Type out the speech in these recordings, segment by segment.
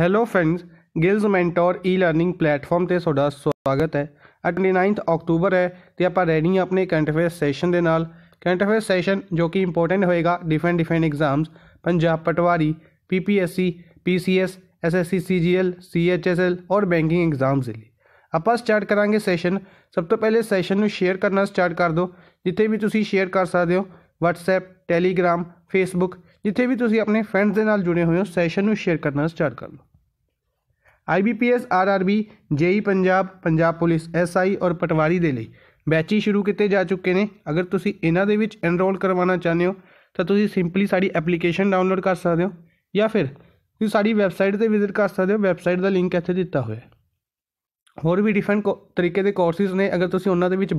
Hello friends Gills mentor e learning platform से स्वागत है ट्वेंटी नाइनथ अक्टूबर है तो आप रेडी हाँ अपने करंट अफेयर सैशन के नाल करंट अफेयर सैशन जो कि इंपोर्टेंट होएगा different different exams Punjab Patwari P P S C P C S S S C C G L C H S L और बैंकिंग एग्जाम्स के लिए आप स्टार्ट करा सैशन सब तो पहले सैशन शेयर करना स्टार्ट कर दो जिते भी तुम शेयर कर सकते हो वट्सएप टैलीग्राम फेसबुक जिथे भी तुम अपने फ्रेंड्स के नाल जुड़े हुए हो सैशन शेयर करना स्टार्ट कर लो IBPS RRB JE Punjab Punjab police SI ਔਰ ਪਟਵਾਰੀ ਦੇ ਲਈ ਬੈਚੀ ਸ਼ੁਰੂ ਕੀਤੇ ਜਾ ਚੁੱਕੇ ਨੇ ਅਗਰ ਤੁਸੀਂ ਇਹਨਾਂ ਦੇ ਵਿੱਚ ਐਨਰੋਲ ਕਰਵਾਉਣਾ ਚਾਹੁੰਦੇ ਹੋ ਤਾਂ ਤੁਸੀਂ ਸਿੰਪਲੀ ਸਾਡੀ ਐਪਲੀਕੇਸ਼ਨ ਡਾਊਨਲੋਡ ਕਰ ਸਕਦੇ ਹੋ ਜਾਂ ਫਿਰ ਤੁਸੀਂ ਸਾਡੀ ਵੈਬਸਾਈਟ ਤੇ ਵਿਜ਼ਿਟ ਕਰ ਸਕਦੇ ਹੋ ਵੈਬਸਾਈਟ ਦਾ ਲਿੰਕ ਇੱਥੇ ਦਿੱਤਾ ਹੋਇਆ ਹੈ ਹੋਰ ਵੀ ਡਿਫਰੈਂਟ ਤਰੀਕੇ ਦੇ ਕੋਰਸਿਸ ਨੇ ਅਗਰ ਤੁਸੀਂ ਉਹਨਾਂ ਦੇ ਵਿੱਚ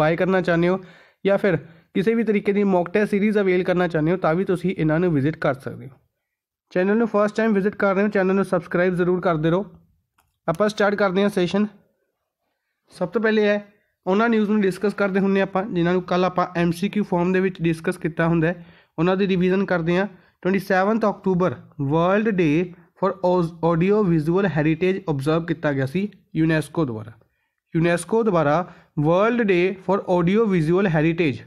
ਬਾਏ ਕਰਨਾ ਚਾਹੁੰਦੇ ਹੋ ਜਾਂ ਫਿਰ ਕਿਸੇ ਵੀ ਤਰੀਕੇ ਦੀ ਮੌਕ ਟੈਸਟ ਸੀਰੀਜ਼ ਅਵੇਲ ਕਰਨਾ ਚਾਹੁੰਦੇ ਹੋ ਤਾਂ ਵੀ ਤੁਸੀਂ ਇਹਨਾਂ ਨੂੰ ਵਿਜ਼ਿਟ ਕਰ ਸਕਦੇ ਹੋ ਚੈਨਲ ਨੂੰ ਫਸਟ ਟਾਈਮ ਵਿਜ਼ਿਟ ਕਰ ਰਹੇ ਹੋ ਚੈਨਲ ਨੂੰ ਸਬਸਕ੍ਰਾਈਬ ਜ਼ਰੂਰ ਕਰਦੇ ਰਹੋ ਆਪਾਂ ਸਟਾਰਟ ਕਰਦੇ ਹਾਂ ਸੈਸ਼ਨ ਸਭ ਤੋਂ ਪਹਿਲੇ ਹੈ ਉਹਨਾਂ ਨਿਊਜ਼ ਨੂੰ ਡਿਸਕਸ ਕਰਦੇ ਹੁੰਨੇ ਆਪਾਂ ਜਿਨ੍ਹਾਂ ਨੂੰ ਕੱਲ ਆਪਾਂ ਐਮਸੀਕਿਊ ਫਾਰਮ ਦੇ ਵਿੱਚ ਡਿਸਕਸ ਕੀਤਾ ਹੁੰਦਾ ਹੈ ਉਹਨਾਂ ਦੀ ਰਿਵੀਜ਼ਨ ਕਰਦੇ ਹਾਂ 27th ਅਕਤੂਬਰ world day for audio visual heritage observe ਕੀਤਾ ਗਿਆ ਸੀ ਯੂਨੈਸਕੋ ਦੁਆਰਾ ਯੂਨੈਸਕੋ ਦੁਆਰਾ world day for audio visual heritage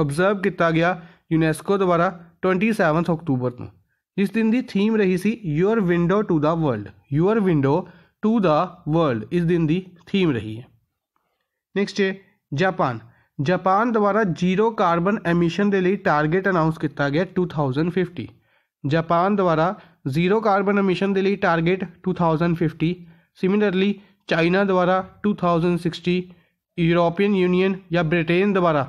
observe ਕੀਤਾ ਗਿਆ ਯੂਨੈਸਕੋ ਦੁਆਰਾ 27th ਅਕਤੂਬਰ ਨੂੰ इस दिन दी थीम रही सी your window to the world your window to the world इस दिन दी थीम रही है ਨੈਕਸਟ ਹੈ ਜਾਪਾਨ ਜਾਪਾਨ ਦੁਆਰਾ ਜ਼ੀਰੋ ਕਾਰਬਨ ਐਮਿਸ਼ਨ ਦੇ ਲਈ ਟਾਰਗੇਟ ਅਨਾਉਂਸ ਕੀਤਾ ਗਿਆ 2050 ਜਾਪਾਨ ਦੁਆਰਾ ਜ਼ੀਰੋ ਕਾਰਬਨ ਐਮਿਸ਼ਨ ਦੇ ਲਈ ਟਾਰਗੇਟ 2050 ਸਿਮਿਲਰਲੀ ਚਾਈਨਾ ਦੁਆਰਾ 2060 ਯੂਰੋਪੀਅਨ ਯੂਨੀਅਨ ਜਾਂ ਬ੍ਰਿਟੇਨ ਦੁਆਰਾ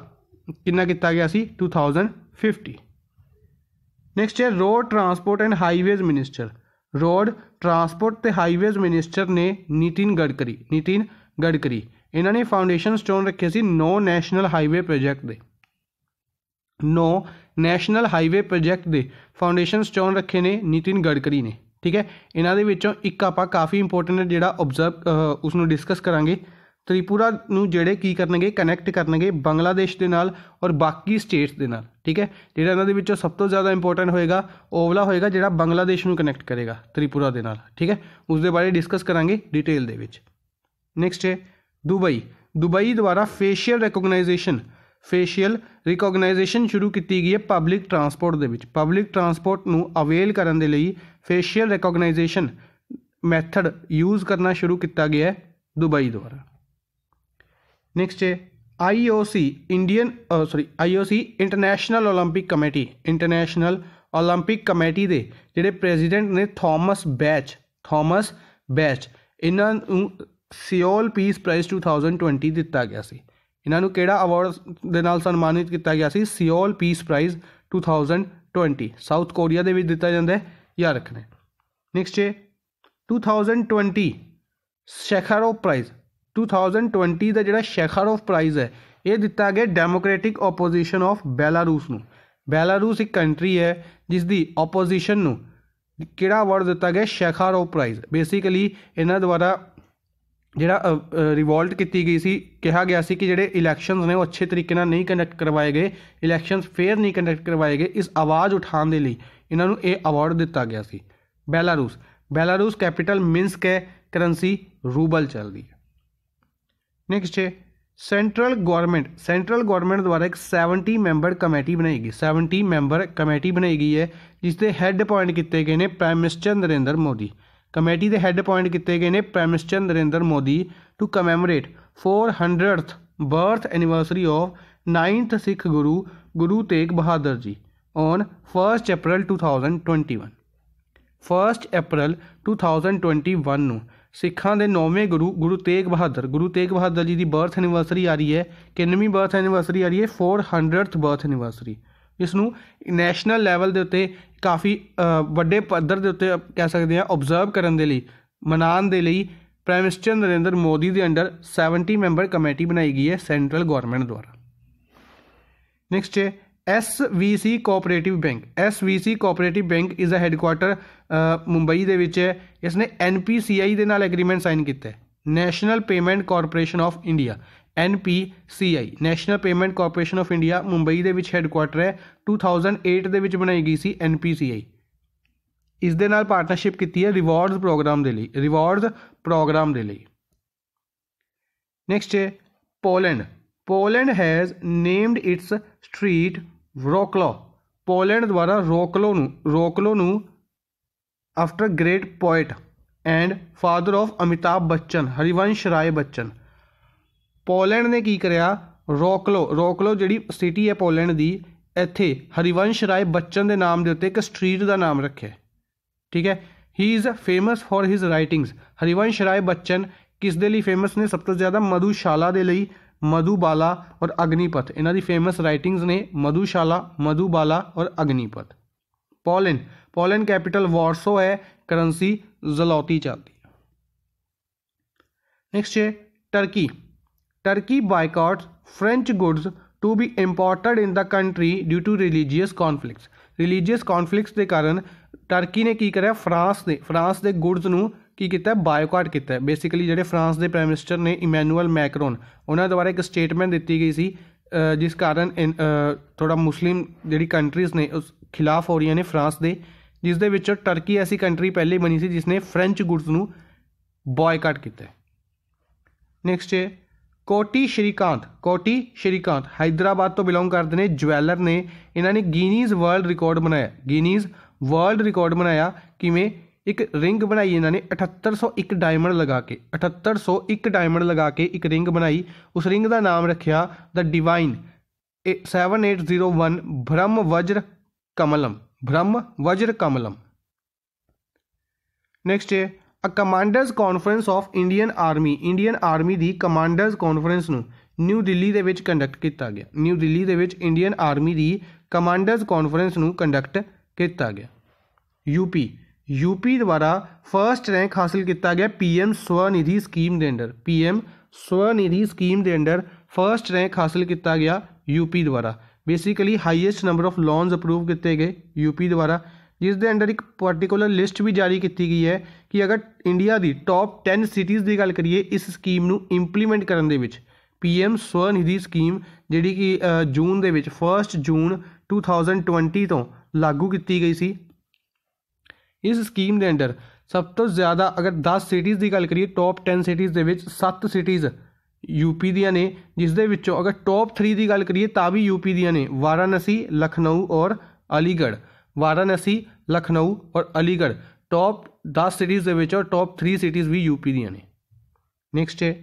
ਕਿੰਨਾ ਕੀਤਾ ਗਿਆ ਸੀ 2050 ਨੈਕਸਟ ਹੈ road transport and highways minister road transport ਤੇ ਹਾਈਵੇਜ਼ ਮਿਨਿਸਟਰ ਨੇ ਨਿਤਿਨ ਗਡਕਰੀ ਨਿਤਿਨ ਗਡਕਰੀ ਇਹਨਾਂ ਨੇ ਫਾਊਂਡੇਸ਼ਨ ਸਟੋਨ ਰੱਖੇ ਸੀ ਨੋ ਨੈਸ਼ਨਲ ਹਾਈਵੇ ਪ੍ਰੋਜੈਕਟ ਦੇ ਨੋ ਨੈਸ਼ਨਲ ਹਾਈਵੇ ਪ੍ਰੋਜੈਕਟ ਦੇ ਫਾਊਂਡੇਸ਼ਨ ਸਟੋਨ ਰੱਖੇ ਨੇ ਨਿਤਿਨ ਗਡਕਰੀ ਨੇ ਠੀਕ ਹੈ ਇਹਨਾਂ ਦੇ ਵਿੱਚੋਂ ਇੱਕ ਆਪਾਂ ਕਾਫੀ ਇੰਪੋਰਟੈਂਟ ਜਿਹੜਾ ਆਬਜ਼ਰਵ ਉਸ ਨੂੰ ਡਿਸਕਸ ਕਰਾਂਗੇ ਤ੍ਰਿਪੁਰਾ ਨੂੰ ਜਿਹੜੇ ਕੀ ਕਰਨਗੇ ਕਨੈਕਟ ਕਰਨਗੇ ਬੰਗਲਾਦੇਸ਼ ਦੇ ਨਾਲ ਔਰ ਬਾਕੀ ਸਟੇਟਸ ਦੇ ਨਾਲ ਠੀਕ ਹੈ ਜਿਹੜਾ ਇਹਨਾਂ ਦੇ ਵਿੱਚੋਂ ਸਭ ਤੋਂ ਜ਼ਿਆਦਾ ਇੰਪੋਰਟੈਂਟ ਹੋਏਗਾ ਓਵਲਾ ਹੋਏਗਾ ਜਿਹੜਾ ਬੰਗਲਾਦੇਸ਼ ਨੂੰ ਕਨੈਕਟ ਕਰੇਗਾ ਤ੍ਰਿਪੁਰਾ ਦੇ ਨਾਲ ਠੀਕ ਹੈ ਉਸ ਦੇ ਬਾਰੇ ਡਿਸਕਸ ਕਰਾਂਗੇ ਡਿਟੇਲ ਦੇ ਵਿੱਚ ਨੈਕਸਟ ਹੈ ਦੁਬਈ ਦੁਬਈ ਦੁਆਰਾ ਫੇਸ਼ੀਅਲ ਰੈਕੋਗਨਾਈਜੇਸ਼ਨ ਫੇਸ਼ੀਅਲ ਰਿਕੋਗਨਾਈਜੇਸ਼ਨ ਸ਼ੁਰੂ ਕੀਤੀ ਗਈ ਹੈ ਪਬਲਿਕ ਟਰਾਂਸਪੋਰਟ ਦੇ ਵਿੱਚ ਪਬਲਿਕ ਟਰਾਂਸਪੋਰਟ ਨੂੰ ਅਵੇਲ ਕਰਨ ਦੇ ਲਈ ਫੇਸ਼ੀਅਲ ਰੈਕੋਗਨਾਈਜੇਸ਼ਨ ਮੈਥਡ ਯੂਜ਼ ਕਰਨਾ ਸ਼ੁਰੂ ਕੀਤਾ ਗਿਆ ਹੈ ਦੁਬਈ ਦੁਆਰਾ next IOC Indian sorry IOC international 올림픽 committee international 올림픽 committee ਦੇ ਜਿਹੜੇ ਪ੍ਰੈਜ਼ੀਡੈਂਟ ਨੇ ਥਾਮਸ ਬੈਚ ਥਾਮਸ ਬੈਚ ਇਹਨਾਂ ਨੂੰ ਸਿਓਲ ਪੀਸ ਪ੍ਰਾਈਜ਼ 2020 ਦਿੱਤਾ ਗਿਆ ਸੀ ਇਹਨਾਂ ਨੂੰ ਕਿਹੜਾ ਅਵਾਰਡ ਦੇ ਨਾਲ ਸਨਮਾਨਿਤ ਕੀਤਾ ਗਿਆ ਸੀ Seoul peace prize 2020 south Korea ਦੇ ਵਿੱਚ ਦਿੱਤਾ ਜਾਂਦਾ ਹੈ ਯਾਦ ਰੱਖਣਾ ਨੈਕਸਟ ਹੈ 2020 ਸ਼ੇਖਰੋ ਪ੍ਰਾਈਜ਼ 2020 ਦਾ ਜਿਹੜਾ ਸ਼ੇਖਰੋਫ ਪ੍ਰਾਈਜ਼ ਹੈ ਇਹ ਦਿੱਤਾ ਗਿਆ ਡੈਮੋਕ੍ਰੈਟਿਕ ਆਪੋਜੀਸ਼ਨ ਆਫ ਬੈਲਾਰੂਸ ਨੂੰ ਬੈਲਾਰੂਸ ਇੱਕ ਕੰਟਰੀ ਹੈ ਜਿਸ ਦੀ ਆਪੋਜੀਸ਼ਨ ਨੂੰ ਕਿਹੜਾ ਵਰਡ ਦਿੱਤਾ ਗਿਆ ਸ਼ੇਖਰੋਫ ਪ੍ਰਾਈਜ਼ ਬੇਸਿਕਲੀ ਇਹਨਾਂ ਦੁਆਰਾ ਜਿਹੜਾ ਰਿਵੋਲਟ ਕੀਤੀ ਗਈ ਸੀ ਕਿਹਾ ਗਿਆ ਸੀ ਕਿ ਜਿਹੜੇ ਇਲੈਕਸ਼ਨਸ ਨੇ ਉਹ ਅੱਛੇ ਤਰੀਕੇ ਨਾਲ ਨਹੀਂ ਕੰਡਕਟ ਕਰਵਾਏ ਗਏ ਇਲੈਕਸ਼ਨਸ ਫੇਅਰ ਨਹੀਂ ਕੰਡਕਟ ਕਰਵਾਏ ਗਏ ਇਸ ਆਵਾਜ਼ ਉਠਾਉਣ ਦੇ ਲਈ ਇਹਨਾਂ ਨੂੰ ਇਹ ਅਵਾਰਡ ਦਿੱਤਾ ਗਿਆ ਸੀ ਬੈਲਾਰੂਸ ਬੈਲਾਰੂਸ ਕੈਪੀਟਲ ਮਿੰਸਕ ਹੈ ਕਰੰਸੀ ਰੂਬਲ ਚੱਲਦੀ ਹੈ ਨੈਕਸਟ ਹੈ ਸੈਂਟਰਲ ਗਵਰਨਮੈਂਟ ਸੈਂਟਰਲ ਗਵਰਨਮੈਂਟ ਦੁਆਰਾ ਇੱਕ 70 ਮੈਂਬਰ ਕਮੇਟੀ ਬਣਾਈ ਗਈ 70 ਮੈਂਬਰ ਕਮੇਟੀ ਬਣਾਈ ਗਈ ਹੈ ਜਿਸ ਦੇ ਹੈੱਡ ਅਪਾਇੰਟ ਕੀਤੇ ਗਏ ਨੇ prime minister Narendra Modi committee ਦੇ ਹੈੱਡ ਅਪਾਇੰਟ ਕੀਤੇ ਗਏ ਨੇ prime minister Narendra Modi to commemorate 400th birth anniversary of 9th Sikh Guru Guru Tegh Bahadur ji on 1st April 2021 1st April 2021 ਨੂੰ ਸਿੱਖਾਂ ਦੇ ਨੌਵੇਂ ਗੁਰੂ ਗੁਰੂ ਤੇਗ ਬਹਾਦਰ ਗੁਰੂ ਤੇਗ ਬਹਾਦਰ ਜੀ ਦੀ ਬਰਥ ਐਨੀਵਰਸਰੀ ਆ ਰਹੀ ਹੈ ਕਿੰਨਵੀਂ ਬਰਥ ਐਨੀਵਰਸਰੀ ਆ ਰਹੀ ਹੈ 400th ਬਰਥ ਐਨੀਵਰਸਰੀ ਇਸ ਨੂੰ ਨੈਸ਼ਨਲ ਲੈਵਲ ਦੇ ਉੱਤੇ ਕਾਫੀ ਵੱਡੇ ਪੱਧਰ ਦੇ ਉੱਤੇ ਕਹਿ ਸਕਦੇ ਆ ਆਬਜ਼ਰਵ ਕਰਨ ਦੇ ਲਈ ਮਨਾਉਣ ਦੇ ਲਈ ਪ੍ਰਾਈਮ ਮਿਨਿਸਟਰ ਨਰਿੰਦਰ ਮੋਦੀ ਦੇ ਅੰਡਰ 70 ਮੈਂਬਰ ਕਮੇਟੀ ਬਣਾਈ ਗਈ ਹੈ ਸੈਂਟਰਲ ਗਵਰਨਮੈਂਟ ਦੁਆਰਾ ਨੈਕਸਟ ਹੈ SVC cooperative bank SVC cooperative bank is a headquarter Mumbai ਦੇ ਵਿੱਚ ਹੈ ਇਸ ਨੇ ਐਨਪੀਸੀਆਈ ਦੇ ਨਾਲ ਐਗਰੀਮੈਂਟ ਸਾਈਨ ਕੀਤਾ ਹੈ national payment corporation of India NPCI national payment corporation of India Mumbai ਦੇ ਵਿੱਚ ਹੈੱਡਕੁਆਟਰ ਹੈ 2008 ਦੇ ਵਿੱਚ ਬਣਾਈ ਗਈ ਸੀ ਐਨਪੀਸੀਆਈ ਇਸ ਦੇ ਨਾਲ ਪਾਰਟਨਰਸ਼ਿਪ ਕੀਤੀ ਹੈ ਰਿਵਾਰਡਸ ਪ੍ਰੋਗਰਾਮ ਦੇ ਲਈ ਰਿਵਾਰਡਸ ਪ੍ਰੋਗਰਾਮ ਦੇ ਲਈ ਨੈਕਸਟ ਹੈ Poland Poland has named its street Wroclaw Poland ਦੁਆਰਾ ਰੋਕਲੋ ਨੂੰ ਰੋਕਲੋ ਨੂੰ after great poet and father of Amitabh Bachchan Harivansh Rai Bachchan Poland ਨੇ ਕੀ ਕਰਿਆ ਰੋਕਲੋ ਰੋਕਲੋ ਜਿਹੜੀ ਸਿਟੀ ਹੈ ਪੋਲੈਂਡ ਦੀ ਇੱਥੇ ਹਰੀਵੰਸ਼ ਰਾਏ ਬੱਚਨ ਦੇ ਨਾਮ ਦੇ ਉੱਤੇ ਇੱਕ ਸਟਰੀਟ ਦਾ ਨਾਮ ਰੱਖਿਆ ਠੀਕ ਹੈ he is famous for his writings Harivansh Rai Bachchan ਕਿਸ ਦੇ ਲਈ ਫੇਮਸ ਨੇ ਸਭ ਤੋਂ ਜ਼ਿਆਦਾ ਮਧੂਸ਼ਾਲਾ ਦੇ ਲਈ ਮਧੂਬਾਲਾ ਔਰ ਅਗਨੀਪਥ ਇਹਨਾਂ ਦੀ ਫੇਮਸ ਰਾਈਟਿੰਗਸ ਨੇ ਮਧੂਸ਼ਾਲਾ ਮਧੂਬਾਲਾ ਔਰ Agneepath Poland Poland capital Warsaw है करेंसी जलौती चलती है नेक्स्ट है Turkey Turkey boycott French goods to be imported in the country due to religious conflicts religious conflicts के कारण ਟਰਕੀ ਨੇ ਕੀ ਕਰਿਆ ਫਰਾਂਸ ਨੇ ਫਰਾਂਸ ਦੇ ਗੁੱਡਸ ਨੂੰ ਕੀ ਕੀਤਾ ਬਾਇਕਾਟ ਕੀਤਾ ਬੇਸਿਕਲੀ ਜਿਹੜੇ ਫਰਾਂਸ ਦੇ ਪ੍ਰਾਈਮ ਮਿਨਿਸਟਰ ਨੇ ਇਮੈਨੂਅਲ ਮੈਕਰੋਨ ਉਹਨਾਂ ਦੁਆਰਾ ਇੱਕ ਸਟੇਟਮੈਂਟ ਦਿੱਤੀ ਗਈ ਸੀ ਜਿਸ ਕਾਰਨ ਥੋੜਾ ਮੁਸਲਿਮ ਜਿਹੜੀ ਕੰਟਰੀਜ਼ ਨੇ ਉਸ ਖਿਲਾਫ ਹੋ ਰਹੀਆਂ ਨੇ ਫਰਾਂਸ ਦੇ ਜਿਸ ਦੇ ਵਿੱਚ ਟਰਕੀ ਐਸੀ ਕੰਟਰੀ ਪਹਿਲੀ ਬਣੀ ਸੀ ਜਿਸ ਨੇ ਫ੍ਰੈਂਚ ਗੁੱਡਸ ਨੂੰ ਬਾਇਕਾਟ ਕੀਤਾ ਨੈਕਸਟ ਹੈ ਕੋਟੀ ਸ਼੍ਰੀਕਾਂਤ ਕੋਟੀ ਸ਼੍ਰੀਕਾਂਤ ਹైదరాబాద్ ਤੋਂ ਬਿਲੋਂਗ ਕਰਦੇ ਨੇ ਜਵੈਲਰ ਨੇ ਇਹਨਾਂ ਨੇ ਗੀਨੀਜ਼ ਵਰਲਡ ਰਿਕਾਰਡ ਬਣਾਇਆ ਗੀਨੀਜ਼ ਵਰਲਡ ਰਿਕਾਰਡ ਬਣਾਇਆ ਕਿਵੇਂ ਇੱਕ ਰਿੰਗ ਬਣਾਈ ਇਹਨਾਂ ਨੇ 7801 ਡਾਇਮੰਡ ਲਗਾ ਕੇ 7801 ਡਾਇਮੰਡ ਲਗਾ ਕੇ ਇੱਕ ਰਿੰਗ ਬਣਾਈ ਉਸ ਰਿੰਗ ਦਾ ਨਾਮ ਰੱਖਿਆ ਦ ਡਿਵਾਈਨ 7801 ਬ੍ਰਹਮ ਵਜਰ ਕਮਲਮ Brahma Vajra Kamalam. Next ਹੈ uh commanders conference of Indian army Indian army ਦੀ ਕਮਾਂਡਰਸ ਕਾਨਫਰੰਸ ਨੂੰ ਨਿਊ ਦਿੱਲੀ ਦੇ ਵਿੱਚ ਕੰਡਕਟ ਕੀਤਾ ਗਿਆ ਨਿਊ ਦਿੱਲੀ ਦੇ ਵਿੱਚ ਇੰਡੀਅਨ ਆਰਮੀ ਦੀ ਕਮਾਂਡਰਸ ਕਾਨਫਰੰਸ ਨੂੰ ਕੰਡਕਟ ਕੀਤਾ ਗਿਆ ਯੂਪੀ ਯੂਪੀ ਦੁਆਰਾ ਫਰਸਟ ਰੈਂਕ ਹਾਸਲ ਕੀਤਾ ਗਿਆ ਪੀਐਮ ਸਵਨਿਧੀ ਸਕੀਮ ਦੇ ਅੰਡਰ ਪੀਐਮ ਸਵਨਿਧੀ ਸਕੀਮ ਦੇ ਅੰਡਰ ਫਰਸਟ ਰੈਂਕ ਹਾਸਲ ਕੀਤਾ ਗਿਆ ਯੂਪੀ ਦੁਆਰਾ basically highest number of loans approve ਕੀਤੇ ਗਏ ਯੂਪੀ ਦੁਆਰਾ ਜਿਸ ਦੇ ਅੰਡਰ ਇੱਕ ਪਾਰਟਿਕੂਲਰ ਲਿਸਟ ਵੀ ਜਾਰੀ ਕੀਤੀ ਗਈ ਹੈ ਕਿ ਅਗਰ ਇੰਡੀਆ ਦੀ ਟੌਪ 10 ਸਿਟੀਜ਼ ਦੀ ਗੱਲ ਕਰੀਏ ਇਸ ਸਕੀਮ ਨੂੰ ਇੰਪਲੀਮੈਂਟ ਕਰਨ ਦੇ ਵਿੱਚ ਪੀਐਮ ਸਵਨਿਧੀ ਸਕੀਮ ਜਿਹੜੀ ਕਿ ਜੂਨ ਦੇ ਵਿੱਚ 1 ਜੂਨ 2020 ਤੋਂ ਲਾਗੂ ਕੀਤੀ ਗਈ ਸੀ ਇਸ ਸਕੀਮ ਦੇ ਅੰਡਰ ਸਭ ਤੋਂ ਜ਼ਿਆਦਾ ਅਗਰ 10 ਸਿਟੀਜ਼ ਦੀ ਗੱਲ ਕਰੀਏ ਟੌਪ 10 ਸਿਟੀਜ਼ ਦੇ ਵਿੱਚ 7 ਸਿਟੀਜ਼ ਯੂਪੀ ਦੀਆਂ ਨੇ ਜਿਸ ਦੇ ਵਿੱਚੋਂ ਅਗਰ ਟੌਪ 3 ਦੀ ਗੱਲ ਕਰੀਏ ਤਾਂ ਵੀ ਯੂਪੀ ਦੀਆਂ ਨੇ ਵਾਰਾਣਸੀ ਲਖਨਊ ਔਰ ਅਲੀਗੜ੍ਹ ਵਾਰਾਣਸੀ ਲਖਨਊ ਔਰ ਅਲੀਗੜ੍ਹ ਟੌਪ 10 ਸਿਟੀਜ਼ ਦੇ ਵਿੱਚੋਂ ਟੌਪ 3 ਸਿਟੀਜ਼ ਵੀ ਯੂਪੀ ਦੀਆਂ ਨੇ ਨੈਕਸਟ ਹੈ